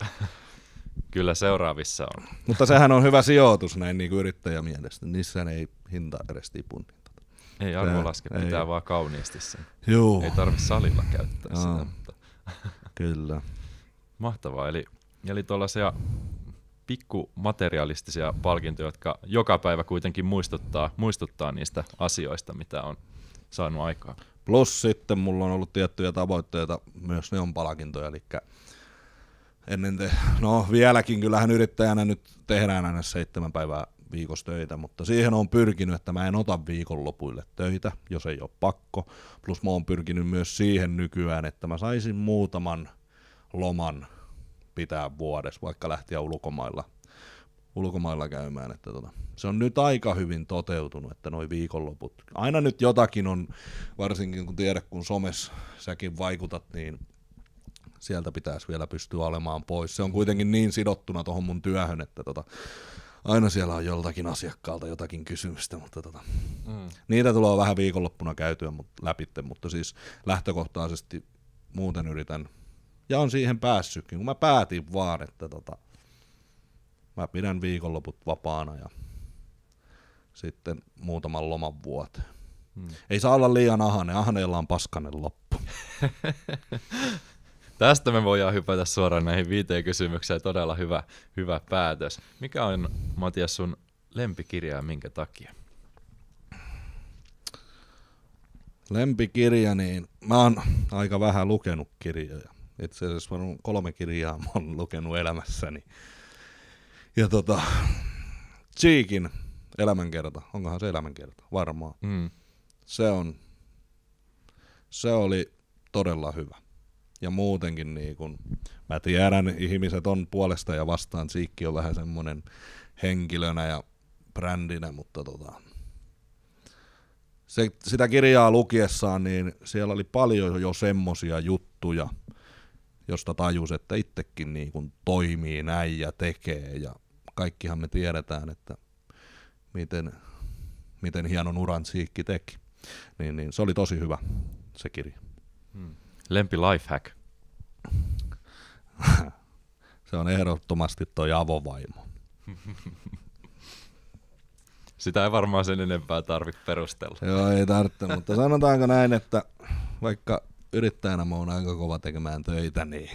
Kyllä seuraavissa on. Mutta sehän on hyvä sijoitus näin niin yrittäjämielestä. Niissä ei hinta edes tipu. Ei arvo laske, pitää ei. vaan kauniisti sen. Juu. Ei tarvitse salilla käyttää Jaa. sitä. Mutta. Kyllä. Mahtavaa. Eli, eli tuollaisia pikkumateriaalistisia palkintoja, jotka joka päivä kuitenkin muistuttaa, muistuttaa niistä asioista, mitä on saanut aikaan. Plus sitten mulla on ollut tiettyjä tavoitteita, myös ne on palkintoja, eli ennen te, no vieläkin kyllähän yrittäjänä nyt tehdään aina seitsemän päivää viikossa töitä, mutta siihen on pyrkinyt, että mä en ota viikonlopuille töitä, jos ei ole pakko. Plus mä oon pyrkinyt myös siihen nykyään, että mä saisin muutaman loman pitää vuodessa, vaikka lähtiä ulkomailla ulkomailla käymään. Että tota, se on nyt aika hyvin toteutunut, että noin viikonloput. Aina nyt jotakin on, varsinkin kun tiedät, kun somessa säkin vaikutat, niin sieltä pitäisi vielä pystyä olemaan pois. Se on kuitenkin niin sidottuna tuohon mun työhön, että tota, aina siellä on joltakin asiakkaalta jotakin kysymystä, mutta tota, mm. niitä tulee vähän viikonloppuna käytyä mutta läpitte, mutta siis lähtökohtaisesti muuten yritän, ja on siihen päässytkin, kun mä päätin vaan, että tota, mä pidän viikonloput vapaana ja sitten muutaman loman vuoteen. Hmm. Ei saa olla liian ahane, ahneella on paskanen loppu. Tästä me voidaan hypätä suoraan näihin viiteen kysymykseen. Todella hyvä, hyvä päätös. Mikä on, Matias, sun lempikirja ja minkä takia? Lempikirja, niin mä oon aika vähän lukenut kirjoja. Itse asiassa kolme kirjaa mä oon lukenut elämässäni. Ja tota, Cheekin elämänkerta, onkohan se elämänkerta, varmaan. Mm. Se on, se oli todella hyvä. Ja muutenkin niin kun, mä tiedän, ihmiset on puolesta ja vastaan, Siikki on vähän semmoinen henkilönä ja brändinä, mutta tota, se, sitä kirjaa lukiessaan, niin siellä oli paljon jo semmosia juttuja, josta tajus, että itsekin niin kun toimii näin ja tekee ja kaikkihan me tiedetään, että miten, miten hienon uran Siikki teki. Niin, niin, se oli tosi hyvä se kirja. Hmm. Lempi lifehack. se on ehdottomasti toi avovaimo. Sitä ei varmaan sen enempää tarvitse perustella. Joo, ei tarvitse, mutta sanotaanko näin, että vaikka yrittäjänä mä oon aika kova tekemään töitä, niin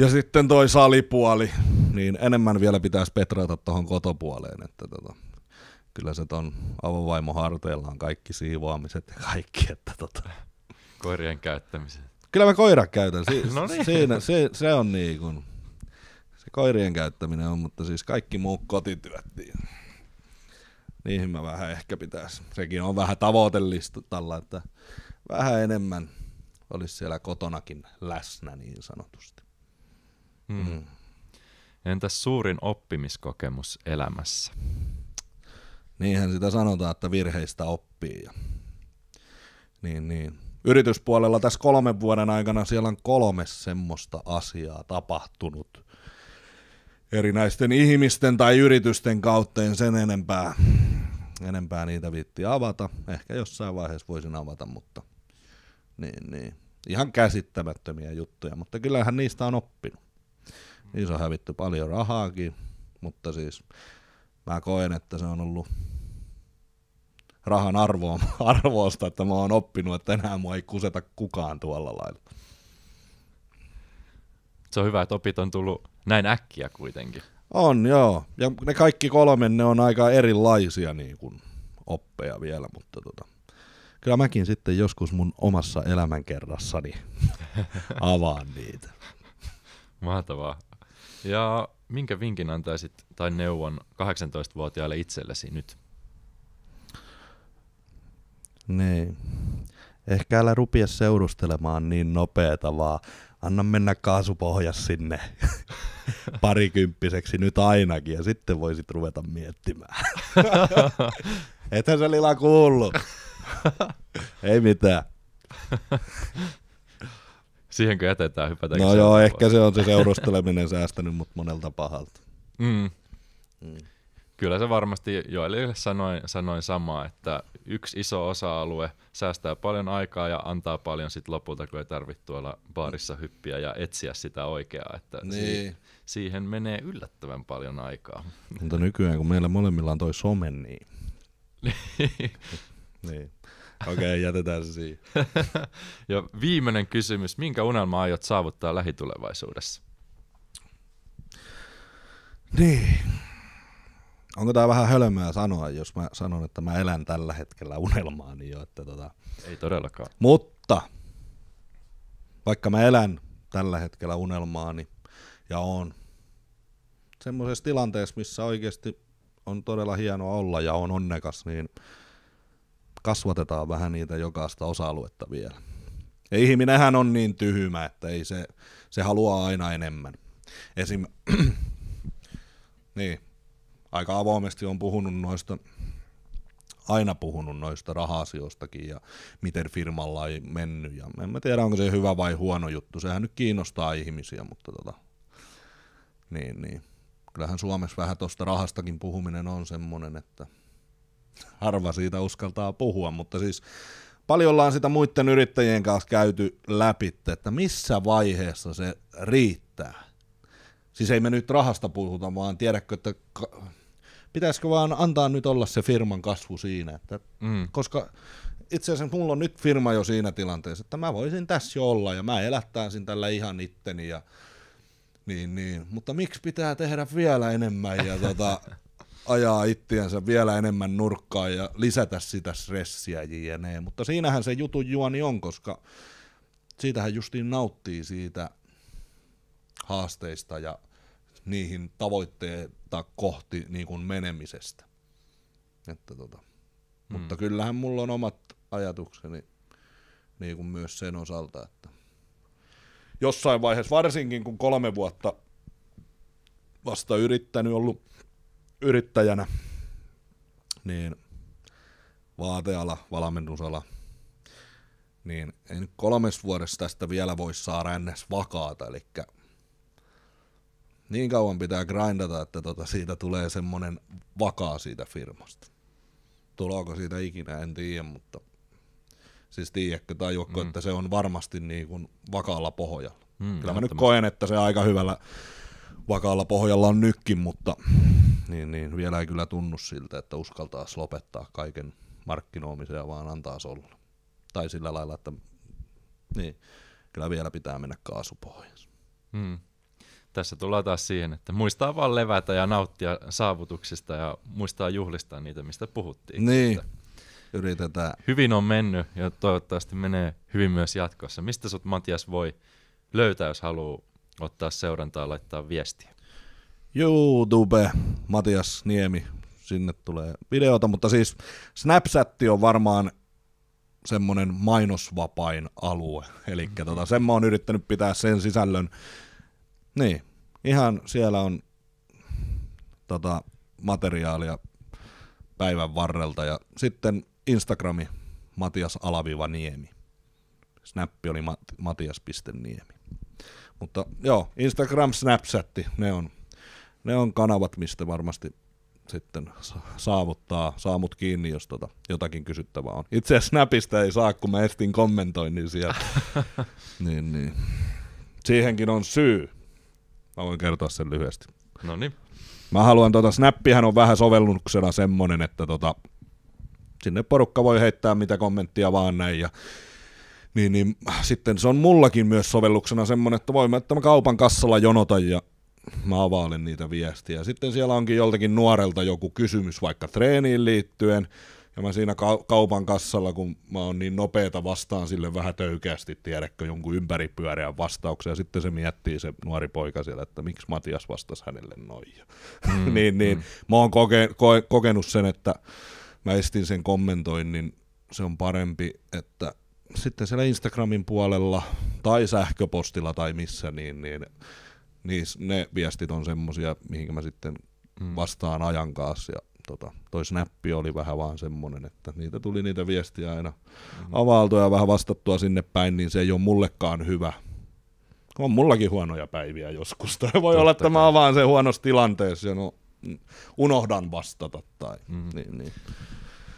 ja sitten toi salipuoli, niin enemmän vielä pitäisi petrata tuohon kotopuoleen, että tota, kyllä se on avovaimo harteillaan kaikki siivoamiset ja kaikki, että tota. Koirien käyttämiset. Kyllä mä koira käytän, si- no niin. siinä, se, se on niin kuin, se koirien käyttäminen on, mutta siis kaikki muu kotityöt, niin niihin mä vähän ehkä pitäisi. Sekin on vähän tavoitellista tällä, että vähän enemmän olisi siellä kotonakin läsnä niin sanotusti. Mm. Entäs suurin oppimiskokemus elämässä? Niinhän sitä sanotaan, että virheistä oppii. Niin, niin. Yrityspuolella tässä kolmen vuoden aikana siellä on kolme semmoista asiaa tapahtunut erinäisten ihmisten tai yritysten kautta en sen enempää, enempää niitä viitti avata. Ehkä jossain vaiheessa voisin avata, mutta niin, niin. ihan käsittämättömiä juttuja, mutta kyllähän niistä on oppinut. Niissä on hävitty paljon rahaakin, mutta siis mä koen, että se on ollut rahan arvoa, arvoista, että mä oon oppinut, että enää mua ei kuseta kukaan tuolla lailla. Se on hyvä, että opit on tullut näin äkkiä kuitenkin. On, joo. Ja ne kaikki kolme, ne on aika erilaisia niin kuin oppeja vielä, mutta tota, kyllä mäkin sitten joskus mun omassa elämänkerrassani avaan niitä. Mahtavaa. Ja minkä vinkin antaisit tai neuvon 18-vuotiaalle itsellesi nyt? Niin. Ehkä älä rupia seurustelemaan niin nopeeta, vaan anna mennä kaasupohja sinne parikymppiseksi nyt ainakin, ja sitten voisit ruveta miettimään. Ethän se Lila kuullut. Ei mitään. Siihenkö jätetään hypätäänkö? No joo, ehkä se on se seurusteleminen säästänyt mut monelta pahalta. Mm. Mm. Kyllä se varmasti joille sanoin, sanoin samaa, että yksi iso osa-alue säästää paljon aikaa ja antaa paljon sit lopulta, kun ei tarvitse tuolla baarissa hyppiä ja etsiä sitä oikeaa. Että niin. si- siihen menee yllättävän paljon aikaa. Mutta nykyään, kun meillä molemmilla on toi some, niin... niin. Okei, okay, jätetään se siihen. ja viimeinen kysymys. Minkä unelma aiot saavuttaa lähitulevaisuudessa? Niin. Onko tämä vähän hölmöä sanoa, jos mä sanon, että mä elän tällä hetkellä unelmaani jo? Että tota... Ei todellakaan. Mutta vaikka mä elän tällä hetkellä unelmaani ja on semmoisessa tilanteessa, missä oikeasti on todella hienoa olla ja on onnekas, niin – kasvatetaan vähän niitä jokaista osa-aluetta vielä. Ja ihminenhän on niin tyhmä, että ei se, se haluaa aina enemmän. Esim. niin, aika avoimesti on puhunut noista, aina puhunut noista raha-asioistakin ja miten firmalla ei mennyt. Ja en mä tiedä, onko se hyvä vai huono juttu. Sehän nyt kiinnostaa ihmisiä, mutta tota, niin, niin. kyllähän Suomessa vähän tuosta rahastakin puhuminen on semmoinen, että – harva siitä uskaltaa puhua, mutta siis paljon ollaan sitä muiden yrittäjien kanssa käyty läpi, että missä vaiheessa se riittää. Siis ei me nyt rahasta puhuta, vaan tiedätkö, että pitäisikö vaan antaa nyt olla se firman kasvu siinä, että, mm. koska itse asiassa mulla on nyt firma jo siinä tilanteessa, että mä voisin tässä jo olla ja mä elättäisin tällä ihan itteni ja niin, niin. Mutta miksi pitää tehdä vielä enemmän ja tota, ajaa itseänsä vielä enemmän nurkkaan ja lisätä sitä stressiä jne. Mutta siinähän se jutun juoni on, koska siitähän justiin nauttii siitä haasteista ja niihin tavoitteita kohti niin kuin menemisestä. Että tota. hmm. Mutta kyllähän mulla on omat ajatukseni niin kuin myös sen osalta, että jossain vaiheessa, varsinkin kun kolme vuotta vasta yrittänyt ollut yrittäjänä, niin vaateala, valmennusala, niin en kolmes vuodessa tästä vielä voi saada ennäs vakaata, eli niin kauan pitää grindata, että tota siitä tulee semmonen vakaa siitä firmasta. Tuloako siitä ikinä, en tiedä, mutta siis tiedätkö, tai mm. että se on varmasti niin kuin vakaalla pohjalla. Mm, Kyllä mä nyt koen, että se aika hyvällä vakaalla pohjalla on nytkin, mutta niin, niin, vielä ei kyllä tunnu siltä, että uskaltaa lopettaa kaiken markkinoimisen ja vaan antaa olla. Tai sillä lailla, että niin, kyllä vielä pitää mennä kaasupohjassa. Hmm. Tässä tullaan taas siihen, että muistaa vaan levätä ja nauttia saavutuksista ja muistaa juhlistaa niitä, mistä puhuttiin. Niin, että yritetään. Hyvin on mennyt ja toivottavasti menee hyvin myös jatkossa. Mistä sut Matias voi löytää, jos haluaa ottaa seurantaa laittaa viestiä. YouTube, Matias Niemi, sinne tulee videota, mutta siis Snapchat on varmaan semmoinen mainosvapain alue, eli mm-hmm. tota, sen mä oon yrittänyt pitää sen sisällön, niin, ihan siellä on tota, materiaalia päivän varrelta, ja sitten Instagrami, Matias Alaviva Niemi, Snappi oli mat- matias.niemi. Mutta joo, Instagram, Snapchat, ne on, ne on kanavat, mistä varmasti sitten saavuttaa, saa mut kiinni, jos tota, jotakin kysyttävää on. Itse asiassa Snapista ei saa, kun mä estin kommentoinnin sieltä. niin, niin. Siihenkin on syy. Mä voin kertoa sen lyhyesti. No niin. Mä haluan, tota, Snappihän on vähän sovelluksena semmonen, että tota, sinne porukka voi heittää mitä kommenttia vaan näin, ja niin, niin äh, sitten se on mullakin myös sovelluksena semmoinen, että voi mä, että mä kaupan kassalla jonota ja mä availen niitä viestiä. Sitten siellä onkin joltakin nuorelta joku kysymys vaikka treeniin liittyen, ja mä siinä kaupan kassalla, kun mä oon niin nopeeta vastaan sille vähän töykeästi, tiedätkö, jonkun ympäripyöreän vastauksen, ja sitten se miettii se nuori poika siellä, että miksi Matias vastasi hänelle noin. Mm, niin, niin. Mm. Mä oon koke- ko- kokenut sen, että mä estin sen kommentoinnin, se on parempi, että sitten siellä Instagramin puolella tai sähköpostilla tai missä, niin, niin, niin ne viestit on semmosia, mihin mä sitten mm. vastaan ajan kanssa. Ja tota, toi snappi oli vähän vaan semmonen, että niitä tuli niitä viestiä aina mm ja vähän vastattua sinne päin, niin se ei ole mullekaan hyvä. On mullakin huonoja päiviä joskus, tai voi Totta olla, että mä avaan sen huonossa tilanteessa ja no, unohdan vastata. Tai, mm-hmm. niin, niin.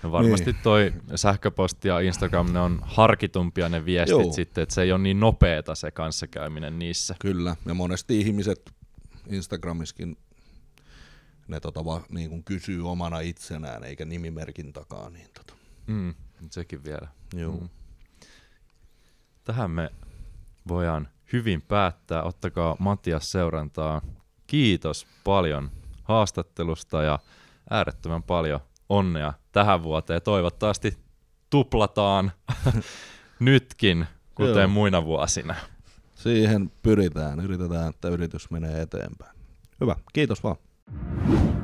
No varmasti niin. toi sähköposti ja Instagram, ne on harkitumpia ne viestit Joo. sitten, että se ei ole niin nopeeta se kanssakäyminen niissä. Kyllä, ja monesti ihmiset Instagramiskin ne tota, va, niin kun kysyy omana itsenään eikä nimimerkin takaa. Niin tota. mm, sekin vielä. Joo. Mm. Tähän me voidaan hyvin päättää. Ottakaa Matias seurantaa. Kiitos paljon haastattelusta ja äärettömän paljon onnea tähän vuoteen. Toivottavasti tuplataan nytkin, kuten Joo. muina vuosina. Siihen pyritään, yritetään, että yritys menee eteenpäin. Hyvä, kiitos vaan.